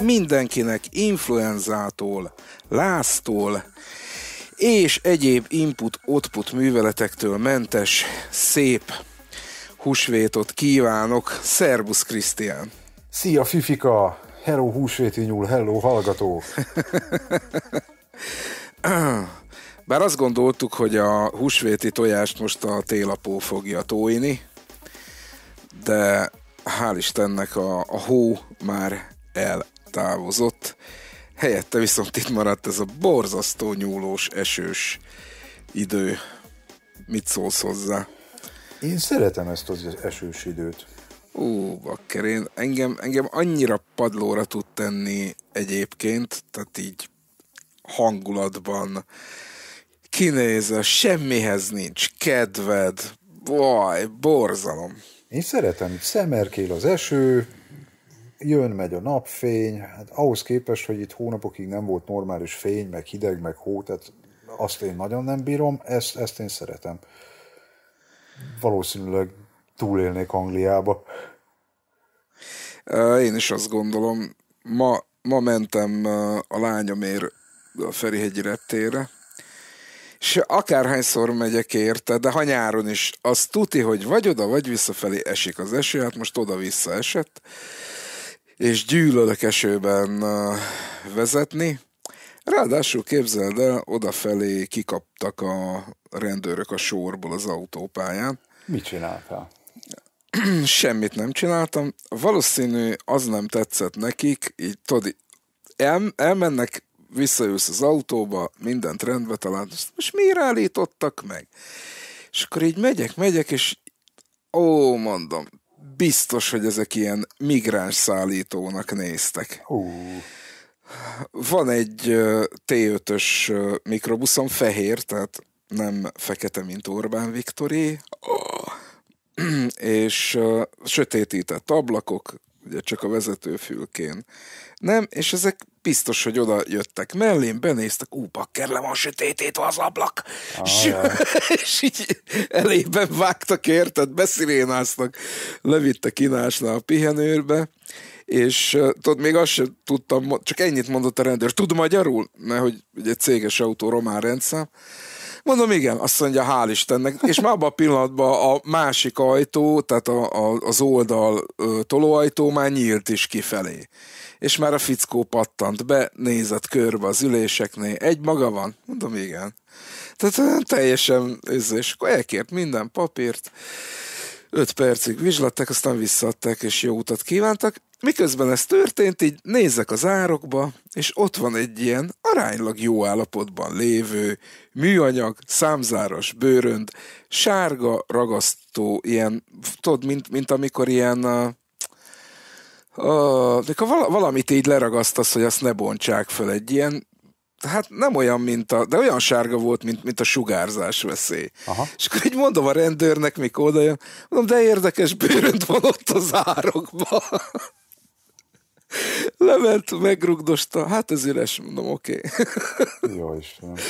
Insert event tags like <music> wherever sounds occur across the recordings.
Mindenkinek influenzától, láztól és egyéb input-output műveletektől mentes, szép húsvétot kívánok. Szerbusz Krisztián! Szia Fifika! Hello húsvéti nyúl, hello hallgató! <coughs> Bár azt gondoltuk, hogy a húsvéti tojást most a télapó fogja tóini, de hál' Istennek a, a hó már eltávozott. Helyette viszont itt maradt ez a borzasztó nyúlós, esős idő. Mit szólsz hozzá? Én szeretem ezt az esős időt. Ú, bakker, én engem, engem annyira padlóra tud tenni egyébként, tehát így hangulatban kinézel, semmihez nincs kedved, vaj, borzalom. Én szeretem, szemerkél az eső, jön-megy a napfény, hát ahhoz képest, hogy itt hónapokig nem volt normális fény, meg hideg, meg hó, tehát azt én nagyon nem bírom, ezt, ezt én szeretem. Valószínűleg túlélnék Angliába. Én is azt gondolom. Ma, ma mentem a lányomért a Ferihegyi rettére, és akárhányszor megyek érte, de ha nyáron is, az tuti, hogy vagy oda, vagy visszafelé esik az eső, hát most oda-vissza esett, és gyűlölök esőben vezetni. Ráadásul képzeld el, odafelé kikaptak a rendőrök a sorból az autópályán. Mit csináltál? <clears throat> semmit nem csináltam. Valószínű az nem tetszett nekik, így tudod, el, elmennek, visszajössz az autóba, mindent rendbe talán, most miért állítottak meg? És akkor így megyek, megyek, és ó, mondom, biztos, hogy ezek ilyen migráns szállítónak néztek. Van egy T5-ös mikrobuszom, fehér, tehát nem fekete, mint Orbán Viktoré. Oh. <clears throat> és uh, sötétített ablakok, ugye csak a vezetőfülkén. Nem, és ezek biztos, hogy oda jöttek mellém, benéztek, ú, bakker, le van sötétítve az ablak, ah, <laughs> és, így elében vágtak, érted, beszirénáztak, levitte kínásnál a pihenőrbe, és tudod, még azt sem tudtam, csak ennyit mondott a rendőr, tud magyarul? Mert hogy ugye céges autó román rendszám, Mondom, igen, azt mondja, hál' Istennek. És már abban a pillanatban a másik ajtó, tehát a, a, az oldal ö, tolóajtó már nyílt is kifelé. És már a fickó pattant be, nézett körbe az üléseknél. Egy maga van? Mondom, igen. Tehát teljesen, és akkor elkért minden papírt. öt percig vizslatták, aztán visszaadták, és jó utat kívántak miközben ez történt, így nézek az árokba, és ott van egy ilyen aránylag jó állapotban lévő műanyag, számzáros bőrönd, sárga ragasztó, ilyen, tudod, mint, mint amikor ilyen uh, de ha valamit így leragasztasz, hogy azt ne bontsák föl egy ilyen hát nem olyan, mint a, de olyan sárga volt, mint, mint a sugárzás veszély. Aha. És akkor így mondom a rendőrnek, mikor oda jön, mondom, de érdekes bőrönt van ott az árokban levert, megrugdosta, hát ez üres, mondom, oké. Okay. Jó Nem. <laughs>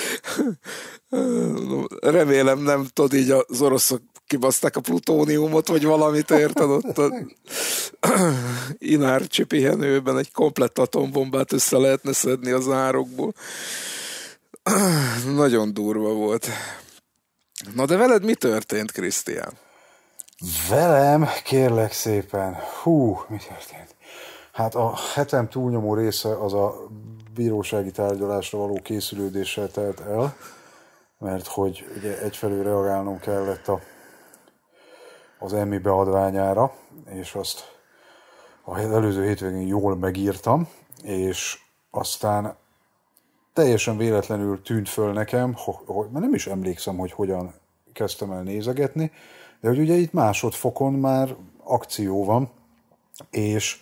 Remélem nem, tudod, így az oroszok kibaszták a plutóniumot, vagy valamit, érted ott a <clears throat> inár csipihenőben egy komplett atombombát össze lehetne szedni az árokból. <clears throat> Nagyon durva volt. Na de veled mi történt, Krisztián? Velem, kérlek szépen. Hú, mi történt? Hát a hetem túlnyomó része az a bírósági tárgyalásra való készülődéssel telt el, mert hogy ugye egyfelől reagálnom kellett a, az emmi beadványára, és azt a előző hétvégén jól megírtam, és aztán teljesen véletlenül tűnt föl nekem, hogy, mert nem is emlékszem, hogy hogyan kezdtem el nézegetni, de hogy ugye itt másodfokon már akció van, és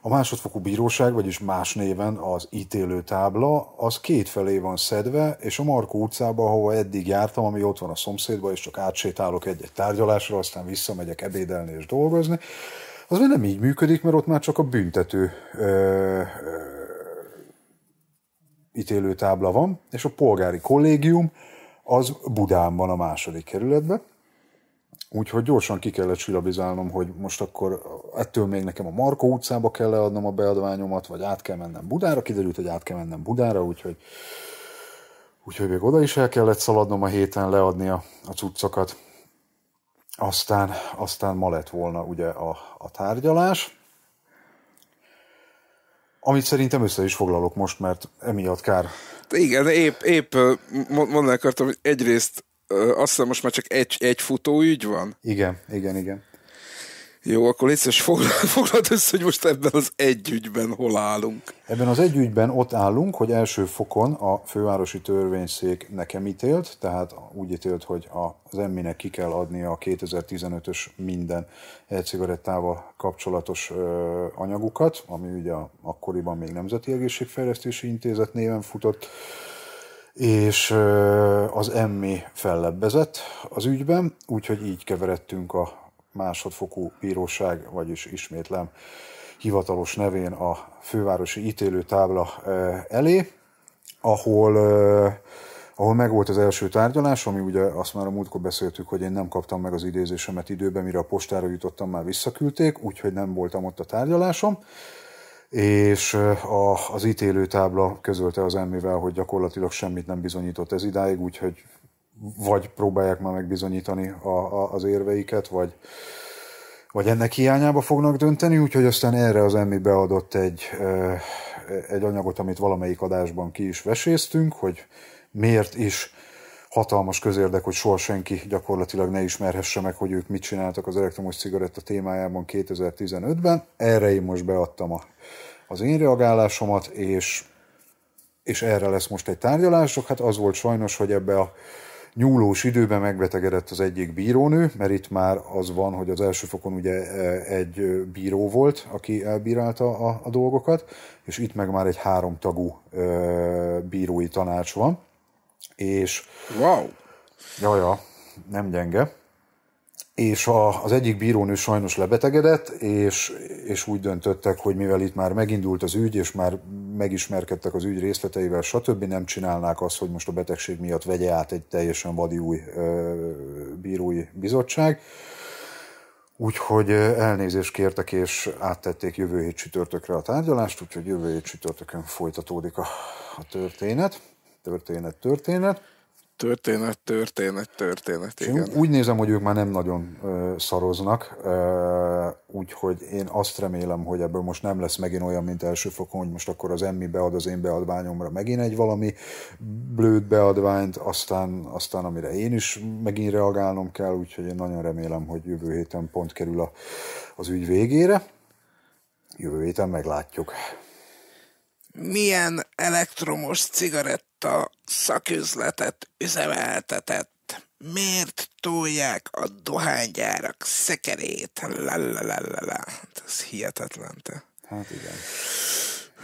a másodfokú bíróság, vagyis más néven az ítélő tábla, az két felé van szedve, és a Markó utcába, ahova eddig jártam, ami ott van a szomszédban, és csak átsétálok egy-egy tárgyalásra, aztán visszamegyek ebédelni és dolgozni, az már nem így működik, mert ott már csak a büntető ö, ö, ítélő tábla van, és a polgári kollégium az Budán van a második kerületben, Úgyhogy gyorsan ki kellett silabizálnom, hogy most akkor ettől még nekem a Markó utcába kell leadnom a beadványomat, vagy át kell mennem Budára. Kiderült, hogy át kell mennem Budára, úgyhogy, úgyhogy még oda is el kellett szaladnom a héten leadni a, a cuccokat. Aztán, aztán ma lett volna ugye a, a tárgyalás, amit szerintem össze is foglalok most, mert emiatt kár. Igen, épp, épp mondani akartam, hogy egyrészt azt hiszem most már csak egy, egy futó ügy van? Igen, igen, igen. Jó, akkor légy foglald, <laughs> foglald össze, hogy most ebben az egy ügyben hol állunk. Ebben az egy ügyben ott állunk, hogy első fokon a fővárosi törvényszék nekem ítélt, tehát úgy ítélt, hogy az emminek ki kell adnia a 2015-ös minden cigarettával kapcsolatos ö, anyagukat, ami ugye akkoriban még Nemzeti Egészségfejlesztési Intézet néven futott, és az emmi fellebbezett az ügyben, úgyhogy így keveredtünk a másodfokú bíróság, vagyis ismétlem hivatalos nevén a fővárosi ítélőtábla elé, ahol, ahol megvolt az első tárgyalás, ami ugye azt már a múltkor beszéltük, hogy én nem kaptam meg az idézésemet időben, mire a postára jutottam, már visszaküldték, úgyhogy nem voltam ott a tárgyalásom és a, az ítélőtábla közölte az emmivel, hogy gyakorlatilag semmit nem bizonyított ez idáig, úgyhogy vagy próbálják már megbizonyítani a, a, az érveiket, vagy, vagy ennek hiányába fognak dönteni, úgyhogy aztán erre az emmi beadott egy, egy anyagot, amit valamelyik adásban ki is veséztünk, hogy miért is hatalmas közérdek, hogy soha senki gyakorlatilag ne ismerhesse meg, hogy ők mit csináltak az elektromos cigaretta témájában 2015-ben. Erre én most beadtam a az én reagálásomat, és, és erre lesz most egy tárgyalások. Hát az volt sajnos, hogy ebbe a nyúlós időben megbetegedett az egyik bírónő, mert itt már az van, hogy az első fokon ugye e, egy bíró volt, aki elbírálta a, a dolgokat, és itt meg már egy háromtagú e, bírói tanács van. És... Wow! Jaja, nem gyenge és a, az egyik bírónő sajnos lebetegedett, és, és úgy döntöttek, hogy mivel itt már megindult az ügy, és már megismerkedtek az ügy részleteivel, stb., nem csinálnák azt, hogy most a betegség miatt vegye át egy teljesen vadi új ö, bírói bizottság. Úgyhogy elnézést kértek, és áttették jövő hét csütörtökre a tárgyalást, úgyhogy jövő hét csütörtökön folytatódik a, a történet. Történet, történet. Történet, történet, történet, igen. Úgy, nézem, hogy ők már nem nagyon ö, szaroznak, ö, úgyhogy én azt remélem, hogy ebből most nem lesz megint olyan, mint első fokon, hogy most akkor az Emmi bead az én beadványomra megint egy valami blőd beadványt, aztán, aztán amire én is megint reagálnom kell, úgyhogy én nagyon remélem, hogy jövő héten pont kerül a, az ügy végére. Jövő héten meglátjuk milyen elektromos cigarett a szaküzletet üzemeltetett. Miért tolják a dohánygyárak szekerét? Lalalala. Hát ez hihetetlen, te. Hát igen.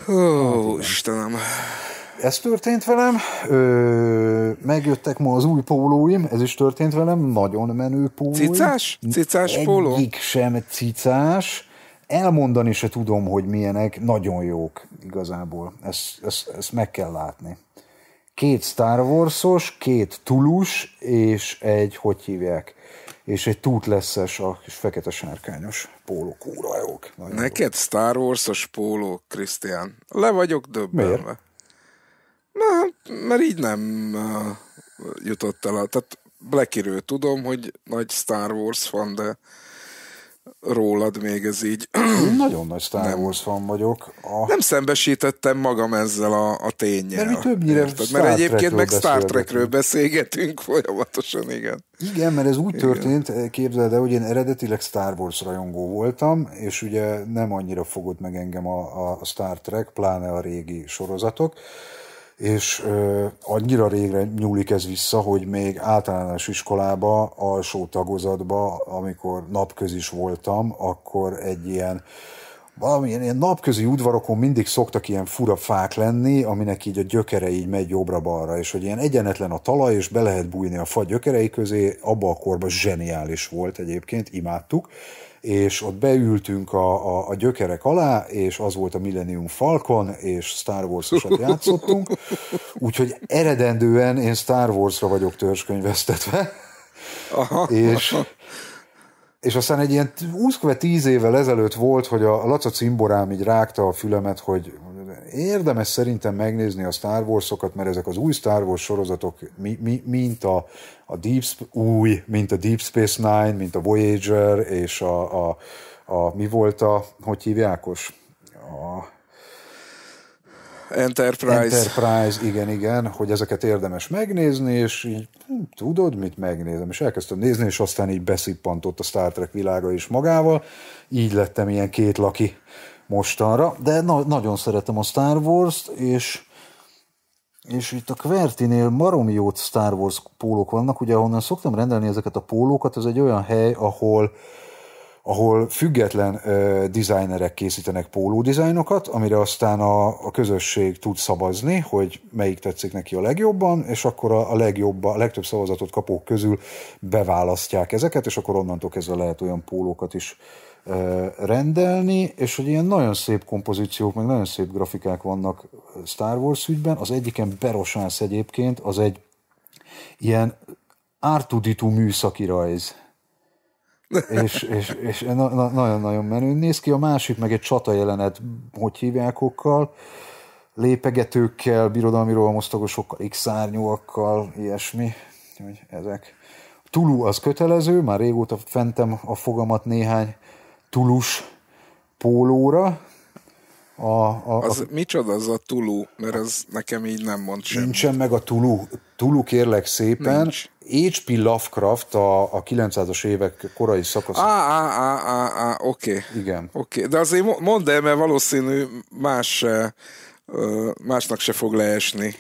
Hú, hát igen. Istenem. Ez történt velem, Ö, megjöttek ma az új pólóim, ez is történt velem, nagyon menő póló. Cicás? Cicás Egyik póló? Egyik sem cicás elmondani se tudom, hogy milyenek, nagyon jók igazából. Ezt, ezt, ezt meg kell látni két Star Wars-os, két Tulus, és egy, hogy hívják, és egy leszes a kis fekete sárkányos póló. kúrajók. Neked Neked Star Wars-os póló, Krisztián? Le vagyok döbbenve. Na, hát, mert így nem uh, jutott el. Tehát Blackiről tudom, hogy nagy Star Wars van de rólad még ez így. Én nagyon nagy Star Wars fan vagyok. A... Nem szembesítettem magam ezzel a, a tényel. Mert mi többnyire Star Mert egyébként meg Star Trekről beszélgetünk folyamatosan, igen. Igen, mert ez úgy igen. történt, képzeld el, hogy én eredetileg Star Wars rajongó voltam, és ugye nem annyira fogott meg engem a, a Star Trek, pláne a régi sorozatok, és ö, annyira régre nyúlik ez vissza, hogy még általános iskolába, alsó tagozatba, amikor napközis voltam, akkor egy ilyen valamilyen ilyen napközi udvarokon mindig szoktak ilyen fura fák lenni, aminek így a gyökere így megy jobbra-balra, és hogy ilyen egyenetlen a talaj, és be lehet bújni a fa gyökerei közé, abba a korban zseniális volt egyébként, imádtuk, és ott beültünk a, a, a gyökerek alá, és az volt a Millennium Falcon, és Star Wars-osat <laughs> játszottunk, úgyhogy eredendően én Star Wars-ra vagyok törzskönyvesztetve, aha, és és aztán egy ilyen 20 tíz évvel ezelőtt volt, hogy a Laca cimborám így rágta a fülemet, hogy érdemes szerintem megnézni a Star Wars-okat, mert ezek az új Star Wars sorozatok, mi, mi, mint a, a Deep, új, mint a Deep Space Nine, mint a Voyager, és a, a, a mi volt a, hogy hívjákos? A, Enterprise. Enterprise, igen, igen, hogy ezeket érdemes megnézni, és így hm, tudod, mit megnézem. És elkezdtem nézni, és aztán így beszippantott a Star Trek világa is magával. Így lettem ilyen két laki mostanra, de na- nagyon szeretem a Star Wars-t, és és itt a Kvertinél maromi jót Star Wars pólók vannak, ugye ahonnan szoktam rendelni ezeket a pólókat, ez egy olyan hely, ahol ahol független ö, designerek készítenek pólódizájnokat, amire aztán a, a közösség tud szavazni, hogy melyik tetszik neki a legjobban, és akkor a, a legjobb, a legtöbb szavazatot kapók közül beválasztják ezeket, és akkor onnantól kezdve lehet olyan pólókat is rendelni, és hogy ilyen nagyon szép kompozíciók, meg nagyon szép grafikák vannak Star Wars ügyben. Az egyiken berosász egyébként, az egy ilyen ártuditú műszaki rajz. és, és, és nagyon-nagyon menő néz ki. A másik meg egy csata jelenet, hogy hívják okkal, lépegetőkkel, birodalmi rohamosztagosokkal, x-szárnyúakkal, ilyesmi. hogy ezek. Tulu az kötelező, már régóta fentem a fogamat néhány tulus pólóra. A, a, az a, micsoda az a tulu? Mert ez nekem így nem mond semmit. Nincsen meg a tulu. Tulu kérlek szépen. Nincs. H.P. Lovecraft a, a 900-as évek korai szakasz. Á, á, á, á, á oké. Okay. Igen. Oké, okay. de azért mondd el, mert valószínű más, másnak se fog leesni.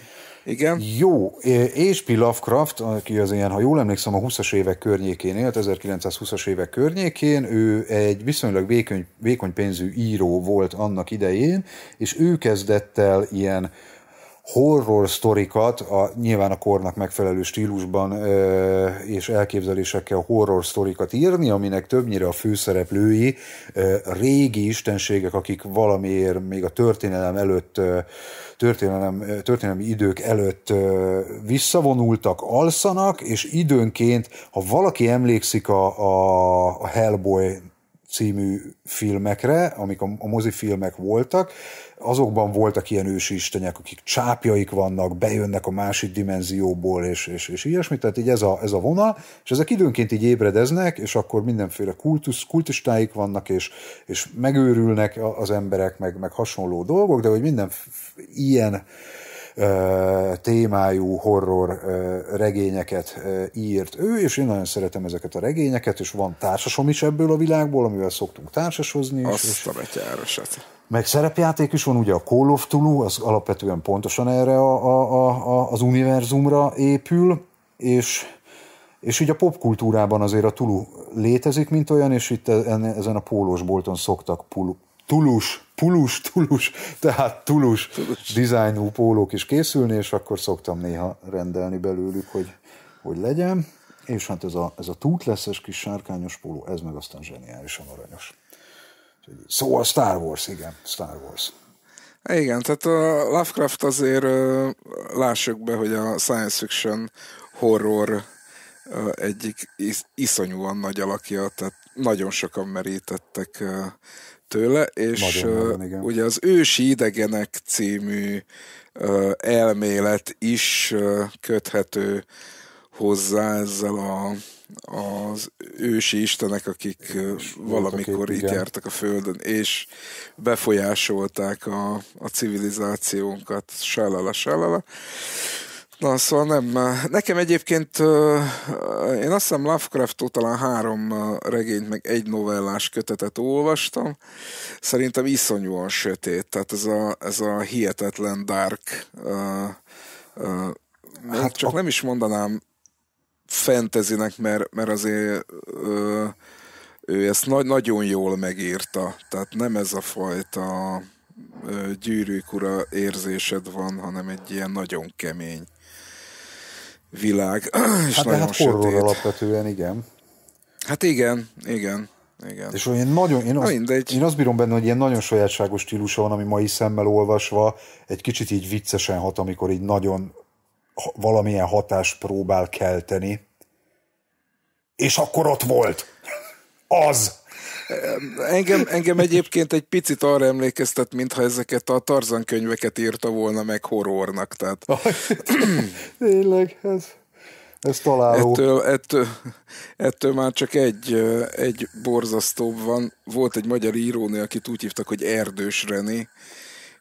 Igen. Jó, és P. Lovecraft, aki az ilyen, ha jól emlékszem, a 20-as évek környékén élt, 1920-as évek környékén, ő egy viszonylag vékony, vékony pénzű író volt annak idején, és ő kezdett el ilyen horror sztorikat, a, nyilván a kornak megfelelő stílusban ö, és elképzelésekkel horror sztorikat írni, aminek többnyire a főszereplői ö, régi istenségek, akik valamiért még a történelem előtt, ö, történelem, történelmi idők előtt ö, visszavonultak, alszanak, és időnként, ha valaki emlékszik a, a, a Hellboy című filmekre, amik a, a mozifilmek voltak, azokban voltak ilyen ősi istenek, akik csápjaik vannak, bejönnek a másik dimenzióból, és, és, és ilyesmi, tehát így ez a, ez a vonal, és ezek időnként így ébredeznek, és akkor mindenféle kultusz, kultistáik vannak, és, és megőrülnek az emberek, meg, meg hasonló dolgok, de hogy minden ilyen témájú horror regényeket írt ő, és én nagyon szeretem ezeket a regényeket, és van társasom is ebből a világból, amivel szoktunk társasozni. Azt és, a betyárosat. Meg szerepjáték is van, ugye a Call of Tulu, az alapvetően pontosan erre a, a, a, az univerzumra épül, és és így a popkultúrában azért a Tulu létezik, mint olyan, és itt e-, e-, ezen a pólósbolton szoktak tulus, pulus, tulus, tehát tulus, tulus. dizájnú pólók is készülni, és akkor szoktam néha rendelni belőlük, hogy, hogy legyen. És hát ez a, ez a tútleszes kis sárkányos póló, ez meg aztán zseniálisan aranyos. Szóval Star Wars, igen, Star Wars. Igen, tehát a Lovecraft azért lássuk be, hogy a science fiction horror egyik is, iszonyúan nagy alakja, tehát nagyon sokan merítettek tőle, és Magyarban, uh, ugye az Ősi Idegenek című uh, elmélet is uh, köthető hozzá ezzel a, az ősi istenek, akik és valamikor itt jártak a Földön, és befolyásolták a, a civilizációnkat, sálala, sálala. Na, szóval nem. Nekem egyébként, én azt hiszem Lovecraft talán három regényt, meg egy novellás kötetet olvastam. Szerintem iszonyúan sötét, tehát ez a, ez a hihetetlen dark, hát csak nem is mondanám fentezinek, mert, mert azért ő ezt na- nagyon jól megírta. Tehát nem ez a fajta gyűrűk gyűrűkura érzésed van, hanem egy ilyen nagyon kemény világ, <clears throat> és hát, hát horror alapvetően, igen. Hát igen, igen. Igen. És olyan nagyon, én, azt, Na én azt bírom benne, hogy ilyen nagyon sajátságos stílusa van, ami mai szemmel olvasva egy kicsit így viccesen hat, amikor így nagyon valamilyen hatást próbál kelteni. És akkor ott volt. Az! Engem, engem egyébként egy picit arra emlékeztet, mintha ezeket a Tarzan könyveket írta volna meg horrornak. Tehát... Tényleg, ez... Ez találó. Ettől, ettől, ettől már csak egy, egy borzasztóbb van. Volt egy magyar írónő, akit úgy hívtak, hogy Erdős René,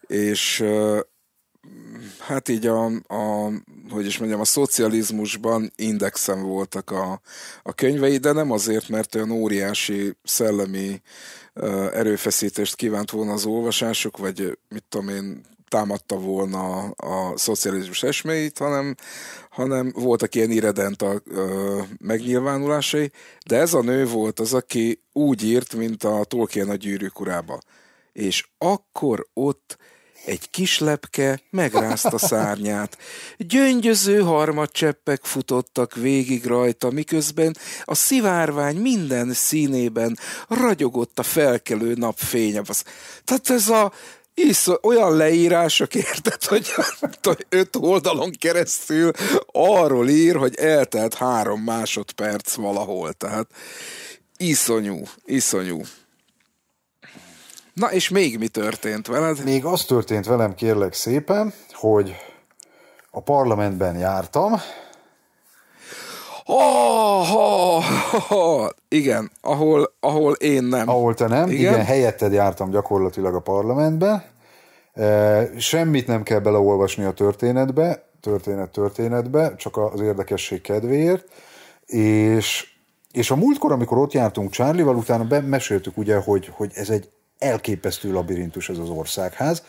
és hát így a, a hogy is mondjam, a szocializmusban indexen voltak a, a könyvei, de nem azért, mert olyan óriási szellemi erőfeszítést kívánt volna az olvasásuk, vagy mit tudom én, támadta volna a szocializmus esméit, hanem, hanem voltak ilyen a ö, megnyilvánulásai, de ez a nő volt az, aki úgy írt, mint a Tolkien a gyűrűk urába. És akkor ott egy kis lepke megrázta szárnyát. Gyöngyöző harmadcseppek futottak végig rajta, miközben a szivárvány minden színében ragyogott a felkelő napfény. Tehát ez a Isz, olyan leírások, érted, hogy öt oldalon keresztül arról ír, hogy eltelt három másodperc valahol. Tehát iszonyú, iszonyú. Na és még mi történt veled? Még az történt velem kérlek szépen, hogy a parlamentben jártam. Oh, oh, oh, oh. Igen, ahol, ahol én nem. Ahol te nem, igen, igen helyetted jártam gyakorlatilag a parlamentben. E, semmit nem kell beleolvasni a történetbe, történet történetbe, csak az érdekesség kedvéért. És, és a múltkor, amikor ott jártunk Csárlival, utána bemeséltük ugye, hogy, hogy ez egy elképesztő labirintus ez az országház.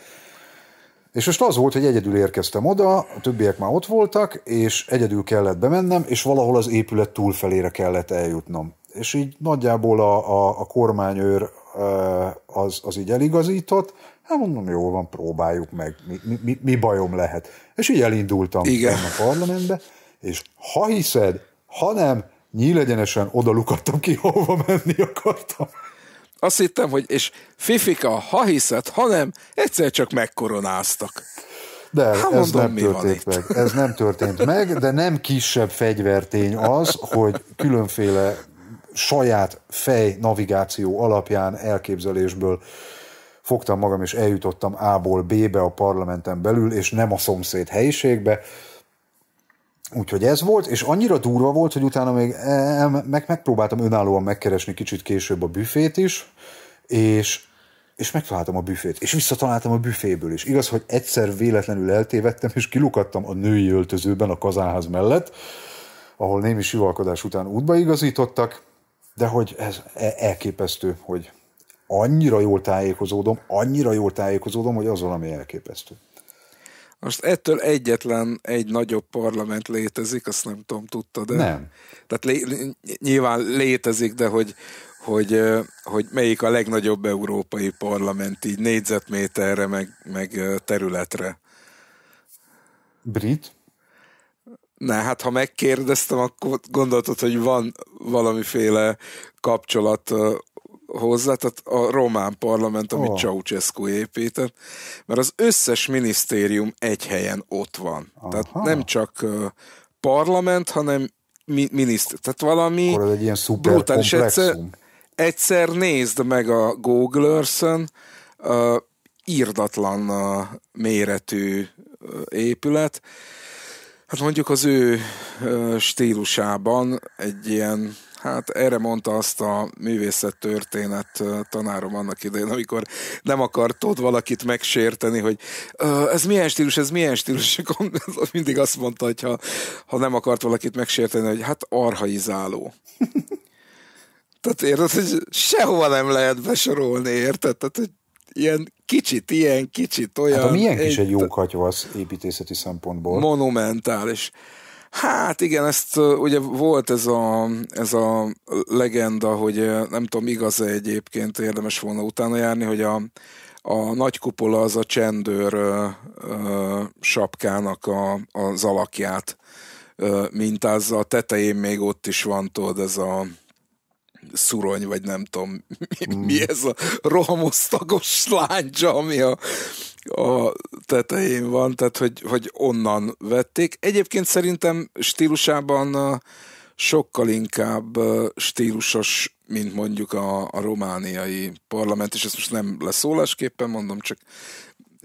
És most az volt, hogy egyedül érkeztem oda, a többiek már ott voltak, és egyedül kellett bemennem, és valahol az épület túlfelére kellett eljutnom. És így nagyjából a, a, a kormányőr az, az így eligazított, hát mondom, jó van, próbáljuk meg, mi, mi, mi bajom lehet. És így elindultam Igen. a parlamentbe, és ha hiszed, ha nem, nyílegyenesen oda lukadtam ki, hova menni akartam. Azt hittem, hogy és Fifika, ha hiszed, ha nem, egyszer csak megkoronáztak. De ha hát ez mondom, nem történt meg. Itt. Ez nem történt meg, de nem kisebb fegyvertény az, hogy különféle saját fej navigáció alapján elképzelésből fogtam magam, és eljutottam A-ból B-be a parlamenten belül, és nem a szomszéd helyiségbe. Úgyhogy ez volt, és annyira durva volt, hogy utána még e, meg, megpróbáltam önállóan megkeresni kicsit később a büfét is, és, és megtaláltam a büfét, és visszataláltam a büféből is. Igaz, hogy egyszer véletlenül eltévedtem, és kilukadtam a női öltözőben a kazánház mellett, ahol némi sivalkodás után útba igazítottak, de hogy ez e, elképesztő, hogy annyira jól tájékozódom, annyira jól tájékozódom, hogy az valami elképesztő. Most ettől egyetlen egy nagyobb parlament létezik, azt nem tudom, tudta, de... Nem. Tehát lé, nyilván létezik, de hogy, hogy, hogy melyik a legnagyobb európai parlament így négyzetméterre, meg, meg területre. Brit? Ne, hát ha megkérdeztem, akkor gondoltad, hogy van valamiféle kapcsolat hozzá, tehát a román parlament, amit oh. Ceausescu épített, mert az összes minisztérium egy helyen ott van. Aha. Tehát nem csak parlament, hanem mi- miniszter. Tehát valami egy ilyen szuper brutális. Egyszer, egyszer nézd meg a google uh, írdatlan uh, méretű uh, épület. Hát mondjuk az ő uh, stílusában egy ilyen Hát erre mondta azt a művészettörténet tanárom annak idején, amikor nem akartod valakit megsérteni, hogy ez milyen stílus, ez milyen stílus, akkor <laughs> mindig azt mondta, hogy ha, ha nem akart valakit megsérteni, hogy hát arhaizáló. <laughs> Tehát érted, hogy sehova nem lehet besorolni, érted? Tehát, hogy ilyen kicsit ilyen, kicsit hát, olyan. Hát a milyen kis egy jó az építészeti szempontból. Monumentális. Hát igen, ezt ugye volt ez a, ez a legenda, hogy nem tudom, igaz-e egyébként, érdemes volna utána járni, hogy a, a nagy kupola az a csendőr ö, ö, sapkának a, az alakját ö, mintázza, a tetején még ott is van, tudod, ez a szurony, vagy nem tudom, mi, mi hmm. ez a rohamosztagos láncsa, ami a, a tetején van, tehát hogy, hogy onnan vették. Egyébként szerintem stílusában sokkal inkább stílusos, mint mondjuk a, a romániai parlament, és ezt most nem leszólásképpen mondom, csak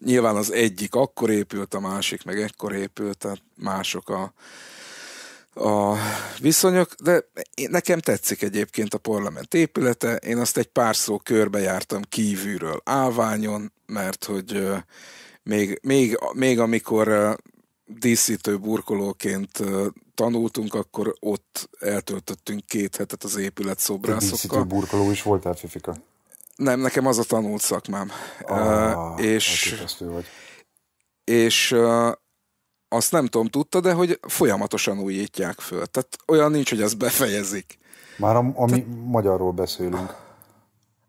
nyilván az egyik akkor épült, a másik meg ekkor épült, tehát mások a, a viszonyok, de nekem tetszik egyébként a parlament épülete, én azt egy pár szó körbe jártam kívülről állványon, mert hogy még, még, még amikor díszítő burkolóként tanultunk, akkor ott eltöltöttünk két hetet az épület szobrászokkal. Díszítő burkoló is volt Fifika? Nem, nekem az a tanult szakmám. Ah, és és azt nem tudom, tudta, de hogy folyamatosan újítják föl. Tehát olyan nincs, hogy az befejezik. Már a, ami Te... magyarról beszélünk.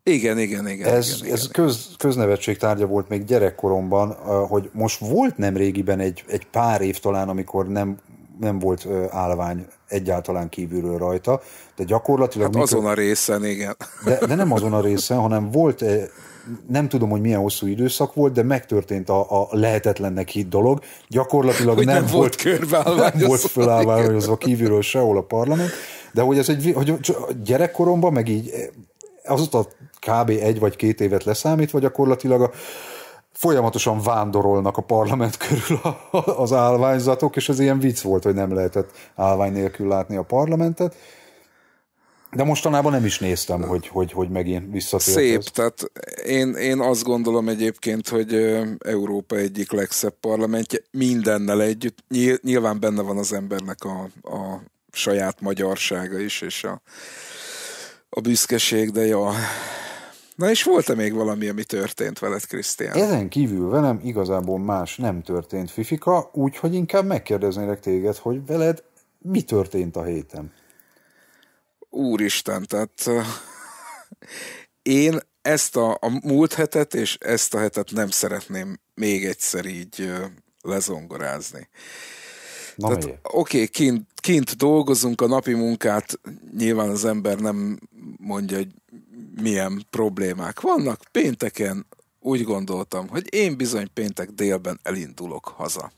Igen, igen, igen. Ez, igen, ez igen, köz, köznevetség tárgya volt még gyerekkoromban, hogy most volt nem régiben egy, egy pár év talán, amikor nem, nem volt állvány egyáltalán kívülről rajta, de gyakorlatilag... Hát mikor... azon a részen, igen. De, de nem azon a részen, hanem volt nem tudom, hogy milyen hosszú időszak volt, de megtörtént a, a lehetetlennek hit dolog. Gyakorlatilag hogy nem, nem volt, körbeállványozva. Nem volt fölállványozva kívülről sehol a parlament, de hogy ez egy, hogy gyerekkoromban, meg így eh, azóta kb. egy vagy két évet leszámítva gyakorlatilag a, folyamatosan vándorolnak a parlament körül a, az állványzatok, és ez ilyen vicc volt, hogy nem lehetett állvány nélkül látni a parlamentet, de mostanában nem is néztem, hogy, hogy, hogy megint visszatért. Szép, ez. tehát én, én azt gondolom egyébként, hogy Európa egyik legszebb parlamentje mindennel együtt. Nyilván benne van az embernek a, a saját magyarsága is, és a, a büszkeség, de ja. Na és volt-e még valami, ami történt veled, Krisztián? Ezen kívül velem igazából más nem történt, Fifika, úgyhogy inkább megkérdeznélek téged, hogy veled mi történt a héten? úristen, tehát én ezt a, a múlt hetet és ezt a hetet nem szeretném még egyszer így lezongorázni. Na, Tehát, oké, okay, kint, kint dolgozunk, a napi munkát nyilván az ember nem mondja, hogy milyen problémák vannak. Pénteken úgy gondoltam, hogy én bizony péntek délben elindulok haza.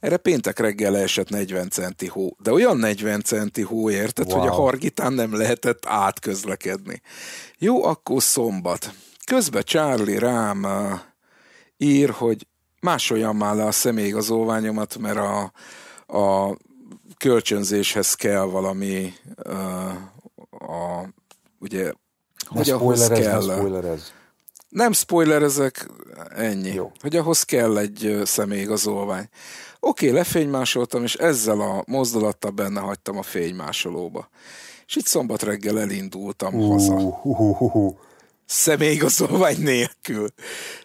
Erre péntek reggel esett 40 centi hó. De olyan 40 centi hó érted, wow. hogy a Hargitán nem lehetett átközlekedni. Jó, akkor szombat. Közben Charlie rám uh, ír, hogy másoljam már le a személyigazolványomat, mert a, a kölcsönzéshez kell valami uh, a, ugye, ne hogy ahhoz kell. Ne spoilerez. Nem spoilerezek, ennyi. Jó. Hogy ahhoz kell egy személyigazolvány. Oké, okay, lefénymásoltam, és ezzel a mozdulattal benne hagytam a fénymásolóba. És itt szombat reggel elindultam uh, haza. Uh, uh, uh, uh. Személyigazolvány nélkül.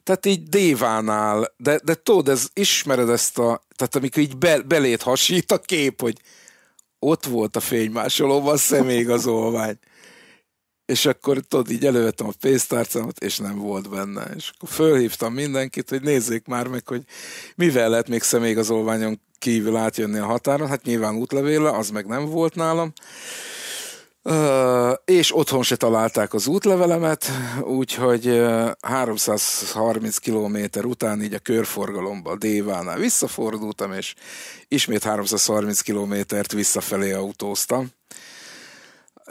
Tehát így dévánál, de, de tudod, ez, ismered ezt a, tehát amikor így be, beléd hasít a kép, hogy ott volt a fénymásolóban a személyigazolvány és akkor tudod, így elővettem a pénztárcámat, és nem volt benne. És akkor fölhívtam mindenkit, hogy nézzék már meg, hogy mivel lehet még személyigazolványon kívül átjönni a határon. Hát nyilván útlevéle, az meg nem volt nálam. Uh, és otthon se találták az útlevelemet, úgyhogy uh, 330 km után így a körforgalomba Dévánál visszafordultam, és ismét 330 kilométert visszafelé autóztam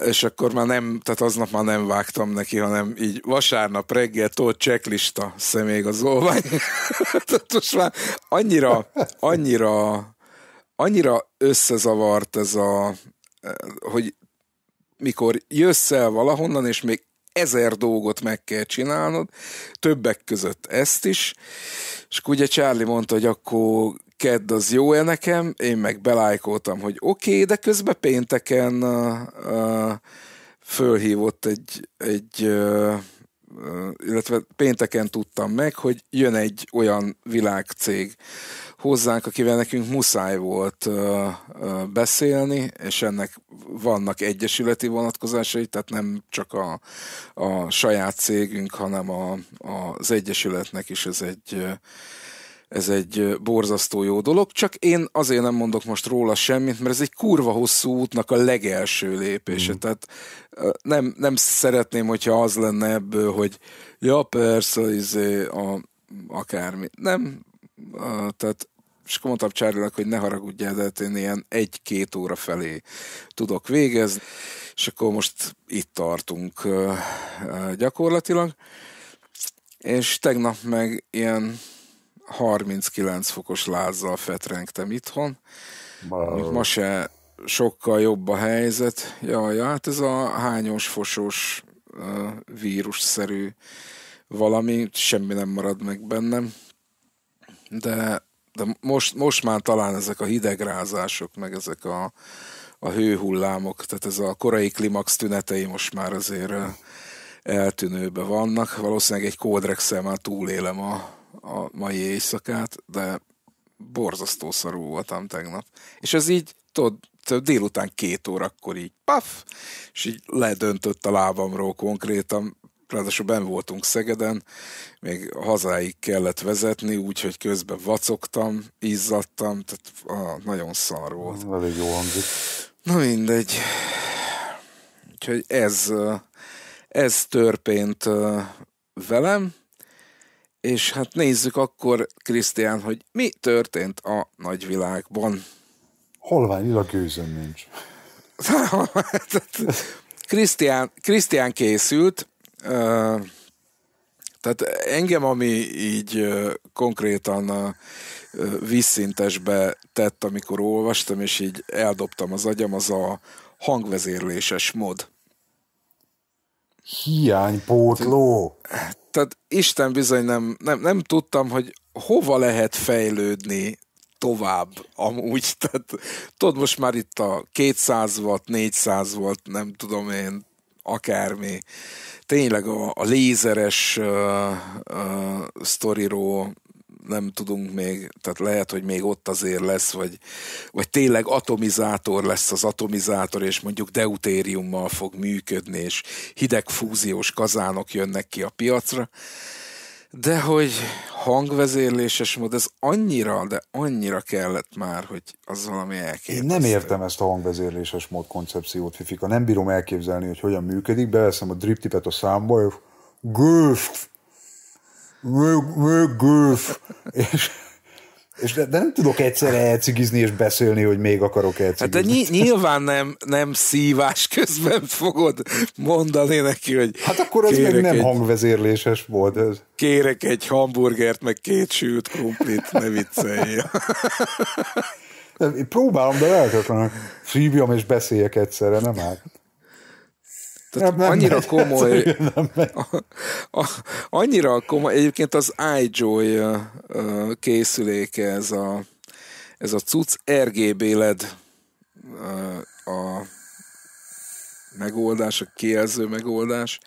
és akkor már nem, tehát aznap már nem vágtam neki, hanem így vasárnap reggel tolt checklista olvány. <laughs> tehát most már annyira, annyira, annyira összezavart ez a, hogy mikor jössz el valahonnan, és még ezer dolgot meg kell csinálnod, többek között ezt is, és ugye Charlie mondta, hogy akkor kedd az jó-e nekem, én meg belájkoltam, hogy oké, okay, de közben pénteken uh, uh, fölhívott egy, egy uh, illetve pénteken tudtam meg, hogy jön egy olyan világcég hozzánk, akivel nekünk muszáj volt ö, ö, beszélni, és ennek vannak egyesületi vonatkozásai, tehát nem csak a, a saját cégünk, hanem a, a, az egyesületnek is ez egy ö, ez egy borzasztó jó dolog, csak én azért nem mondok most róla semmit, mert ez egy kurva hosszú útnak a legelső lépése, mm. tehát nem, nem szeretném, hogyha az lenne ebből, hogy ja persze, izé, a, akármi. Nem, a, tehát és akkor mondtam charlie hogy ne haragudjál, de hát én ilyen egy-két óra felé tudok végezni, és akkor most itt tartunk gyakorlatilag. És tegnap meg ilyen 39 fokos lázzal fetrengtem itthon. Wow. Ma se sokkal jobb a helyzet. ja, ja, hát ez a hányos, fosos, vírusszerű valami, semmi nem marad meg bennem. De, de most, most már talán ezek a hidegrázások, meg ezek a, a hőhullámok, tehát ez a korai klimax tünetei most már azért eltűnőbe vannak. Valószínűleg egy kódrexel már túlélem a, a mai éjszakát, de borzasztó szarú voltam tegnap. És ez így, tudod, délután két órakor így paf, és így ledöntött a lábamról konkrétan, ráadásul ben voltunk Szegeden, még hazáig kellett vezetni, úgyhogy közben vacogtam, izzadtam, tehát á, nagyon szar volt. Elég jó hangzik. Na mindegy. Úgyhogy ez, ez történt velem, és hát nézzük akkor, Krisztián, hogy mi történt a nagyvilágban. Holvány a gőzöm nincs. <laughs> Krisztián, Krisztián készült, tehát engem, ami így konkrétan visszintesbe tett, amikor olvastam, és így eldobtam az agyam, az a hangvezérléses mod. Hiánypótló. Hát, tehát Isten bizony nem, nem, nem tudtam, hogy hova lehet fejlődni tovább amúgy. <laughs> Tehát, tudod, most már itt a 200 volt, 400 volt, nem tudom én, akármi. Tényleg a, a lézeres uh, uh, sztoriról nem tudunk még, tehát lehet, hogy még ott azért lesz, vagy, vagy tényleg atomizátor lesz az atomizátor, és mondjuk deutériummal fog működni, és hideg fúziós kazánok jönnek ki a piacra. De hogy hangvezérléses mód, ez annyira, de annyira kellett már, hogy az valami elképzelhető. Én nem értem ezt a hangvezérléses mód koncepciót, Fifika. Nem bírom elképzelni, hogy hogyan működik. Beveszem a drip tipet a számba, és gőf, Rögöf. És, és de, de nem tudok egyszerre elcigizni és beszélni, hogy még akarok hát elcigizni. Hát de nyilván nem, nem szívás közben <laughs> fogod mondani neki, hogy... Hát akkor az még nem egy, hangvezérléses volt ez. Kérek egy hamburgert, meg két sült krumplit, ne viccelj Én próbálom, de lehetetlenek. Szívjam és beszéljek egyszerre, nem áll. Tehát nem, annyira megy, komoly, szóval nem, nem, A, a, annyira komoly, egyébként az iJoy készüléke ez a, ez a cucc RGB LED a, megoldás, a kijelző megoldás,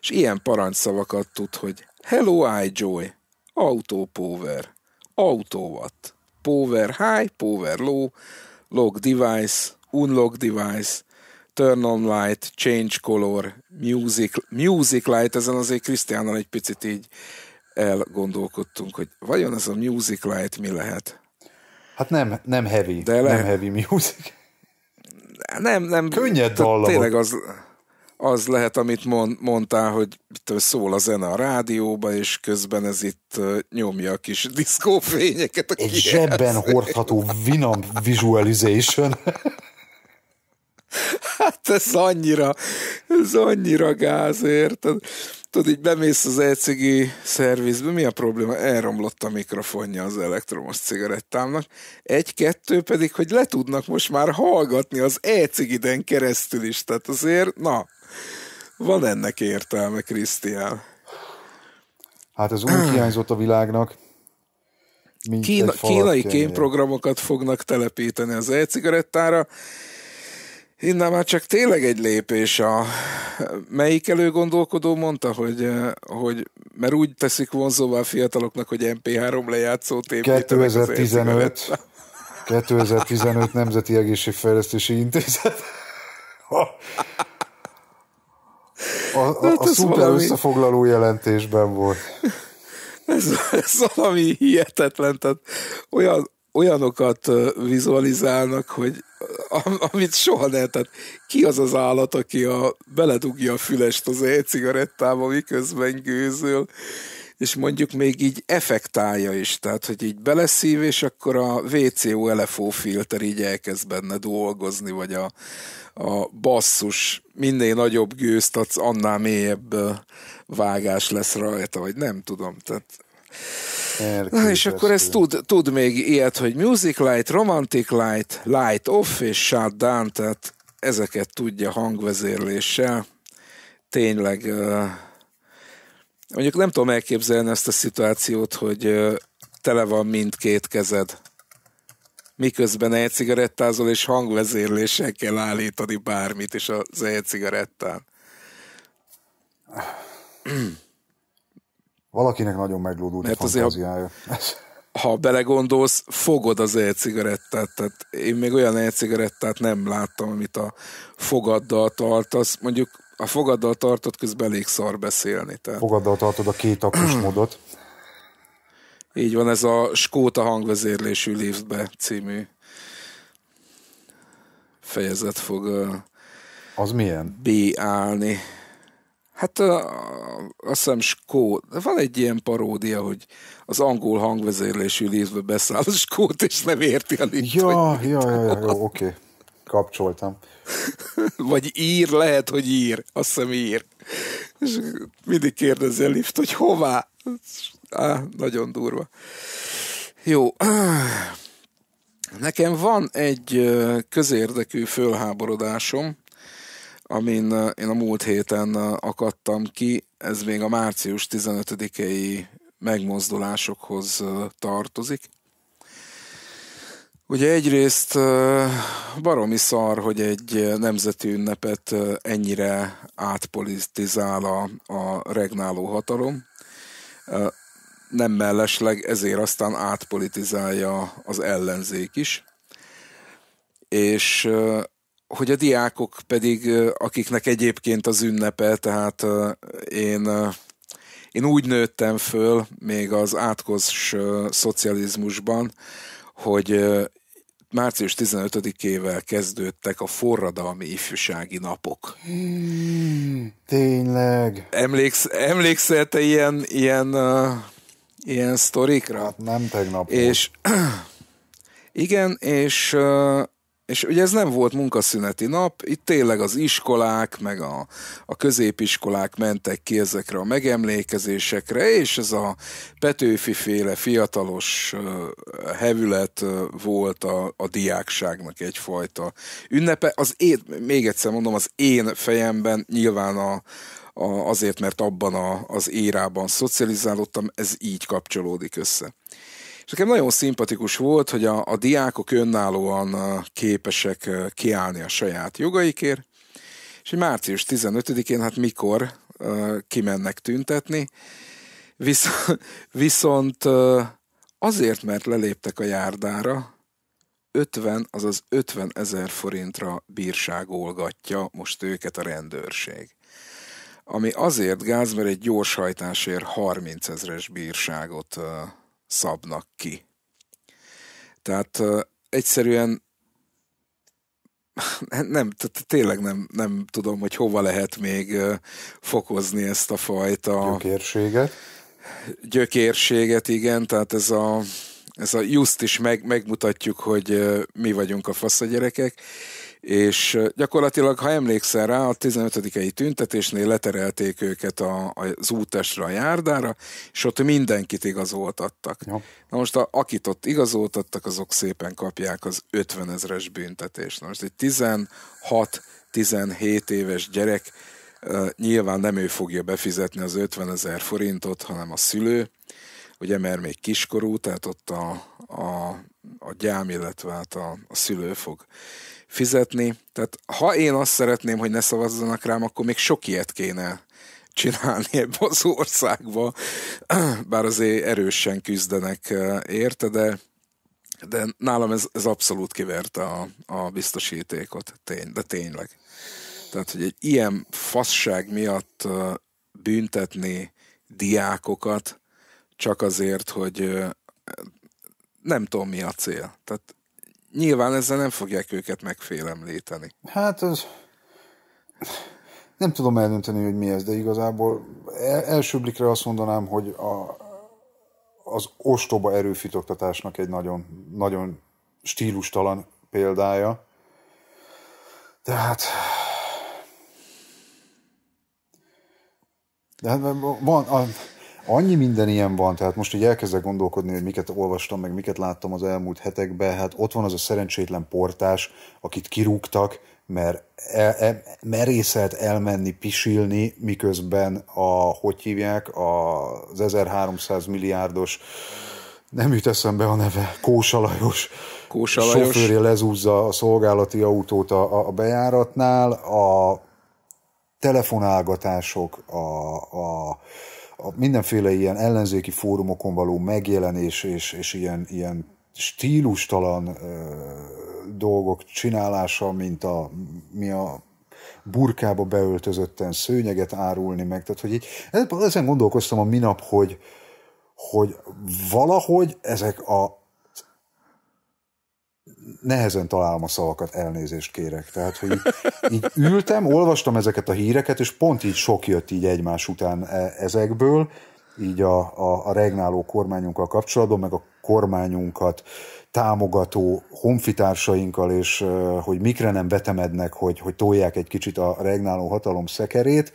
és ilyen parancsszavakat tud, hogy Hello iJoy, Auto Power, Auto Watt, Power High, Power Low, Lock Device, Unlock Device, Turn on light, change color, music, music light, ezen azért Krisztiánnal egy picit így elgondolkodtunk, hogy vajon ez a music light mi lehet? Hát nem, nem heavy, De le... nem heavy music. Nem, nem. Könnyed dallamok. Tényleg az, az lehet, amit mond, mondtál, hogy szól a zene a rádióba, és közben ez itt nyomja a kis diszkófényeket. Egy zsebben hordható, vinam visualization. <laughs> Hát ez annyira, ez annyira gáz, érted? Tudod, így bemész az ECG szervizbe, mi a probléma? Elromlott a mikrofonja az elektromos cigarettámnak. Egy-kettő pedig, hogy le tudnak most már hallgatni az ECG-den keresztül is. Tehát azért, na, van ennek értelme, Krisztián. Hát ez úgy hiányzott a világnak. Kína, kínai kémprogramokat fognak telepíteni az e-cigarettára, Innen már csak tényleg egy lépés a... Melyik előgondolkodó mondta, hogy, eh, hogy mert úgy teszik vonzóvá a fiataloknak, hogy MP3 lejátszót építenek 2015, 2015 Nemzeti Egészségfejlesztési Intézet. A, a, hát a szuper valami... összefoglaló jelentésben volt. Ez, ez valami hihetetlen, tehát olyan, olyanokat vizualizálnak, hogy amit soha ne, tehát ki az az állat, aki a, beledugja a fülest az e-cigarettába, miközben gőzöl, és mondjuk még így effektálja is, tehát hogy így beleszív, és akkor a VCO LFO filter így elkezd benne dolgozni, vagy a, a basszus, minél nagyobb gőzt annál mélyebb vágás lesz rajta, vagy nem tudom, tehát Elképesztő. És akkor ez tud, tud még ilyet, hogy music light, romantic light, light off és shut down, tehát ezeket tudja hangvezérléssel. Tényleg mondjuk nem tudom elképzelni ezt a szituációt, hogy tele van mindkét kezed miközben e-cigarettázol, és hangvezérléssel kell állítani bármit is az e-cigarettán. <clears throat> Valakinek nagyon meglódult Mert a fantáziája. Azért, ha, <laughs> ha belegondolsz, fogod az e-cigarettát. Tehát én még olyan e-cigarettát nem láttam, amit a fogaddal tartasz. Mondjuk a fogaddal tartod, közben elég szar beszélni. Tehát... Fogaddal tartod a két akus <clears throat> módot. Így van, ez a Skóta hangvezérlésű liftbe című fejezet fog az milyen? B állni. Hát a, azt hiszem Skó, Van egy ilyen paródia, hogy az angol hangvezérlésű lézbe beszáll a Skót, és nem érti a lift. Ja, ja, ja, ja, ja, jó, oké. Okay. Kapcsoltam. <laughs> Vagy ír, lehet, hogy ír. Azt hiszem ír. És mindig kérdezi a lift, hogy hová. Á, nagyon durva. Jó. Nekem van egy közérdekű fölháborodásom, amin eh, én a múlt héten eh, akadtam ki, ez még a március 15-i megmozdulásokhoz eh, tartozik. Ugye egyrészt baromi szar, hogy egy nemzeti ünnepet ennyire átpolitizál a, a regnáló hatalom. Nem mellesleg ezért aztán átpolitizálja az ellenzék is. És hogy a diákok pedig, akiknek egyébként az ünnepe, tehát én, én úgy nőttem föl még az átkos szocializmusban, hogy március 15-ével kezdődtek a forradalmi ifjúsági napok. Hmm, tényleg. Emléksz, emlékszel te ilyen, ilyen, uh, ilyen sztorikra? Hát nem tegnap. És igen, és uh, és ugye ez nem volt munkaszüneti nap, itt tényleg az iskolák, meg a, a középiskolák mentek ki ezekre a megemlékezésekre, és ez a Petőfi féle fiatalos hevület volt a, a diákságnak egyfajta ünnepe. Az én, még egyszer mondom, az én fejemben nyilván a, a, azért, mert abban a, az érában szocializálódtam, ez így kapcsolódik össze. És nekem nagyon szimpatikus volt, hogy a, a diákok önállóan képesek kiállni a saját jogaikért, és március 15-én, hát mikor kimennek tüntetni, Visz, <laughs> viszont azért, mert leléptek a járdára, 50, azaz 50 ezer forintra bírságolgatja most őket a rendőrség. Ami azért gáz, mert egy gyorshajtásért 30 ezres bírságot szabnak ki. Tehát egyszerűen <laughs> nem, tehát tényleg nem, nem tudom, hogy hova lehet még fokozni ezt a fajta... Gyökérséget? Gyökérséget, igen, tehát ez a, ez a just is meg, megmutatjuk, hogy mi vagyunk a fasz a gyerekek, és gyakorlatilag, ha emlékszel rá, a 15-i tüntetésnél leterelték őket a, az útesre, a járdára, és ott mindenkit igazoltattak. Ja. Na most, a, akit ott igazoltattak, azok szépen kapják az 50 ezres büntetést. Na most egy 16-17 éves gyerek, nyilván nem ő fogja befizetni az 50 ezer forintot, hanem a szülő, ugye mert még kiskorú, tehát ott a, a, a gyám, illetve hát a, a szülő fog fizetni. Tehát ha én azt szeretném, hogy ne szavazzanak rám, akkor még sok ilyet kéne csinálni ebben az országba, bár azért erősen küzdenek eh, érte, de, de nálam ez, ez abszolút kiverte a, a biztosítékot, tény, de tényleg. Tehát, hogy egy ilyen fasság miatt eh, büntetni diákokat csak azért, hogy eh, nem tudom mi a cél. Tehát nyilván ezzel nem fogják őket megfélemlíteni. Hát ez... Nem tudom eldönteni, hogy mi ez, de igazából első blikre azt mondanám, hogy a, az ostoba erőfitoktatásnak egy nagyon, nagyon stílustalan példája. Tehát... De hát van, a, Annyi minden ilyen van, tehát most így elkezdek gondolkodni, hogy miket olvastam, meg miket láttam az elmúlt hetekben, hát ott van az a szerencsétlen portás, akit kirúgtak, mert el, el, merészelt elmenni pisilni, miközben a, hogy hívják, az 1300 milliárdos nem jut eszembe a neve, Kósa Lajos, Kósa Lajos. sofőrje lezúzza a szolgálati autót a, a bejáratnál, a telefonálgatások, a, a a mindenféle ilyen ellenzéki fórumokon való megjelenés és, és ilyen, ilyen stílustalan ö, dolgok csinálása, mint a, mi a burkába beöltözötten szőnyeget árulni meg. Tehát, hogy így, ezen gondolkoztam a minap, hogy, hogy valahogy ezek a, nehezen találom a szavakat, elnézést kérek. Tehát, hogy így, így ültem, olvastam ezeket a híreket, és pont így sok jött így egymás után e, ezekből, így a, a, a regnáló kormányunkkal kapcsolatban, meg a kormányunkat támogató honfitársainkkal, és e, hogy mikre nem vetemednek, hogy, hogy tolják egy kicsit a regnáló hatalom szekerét.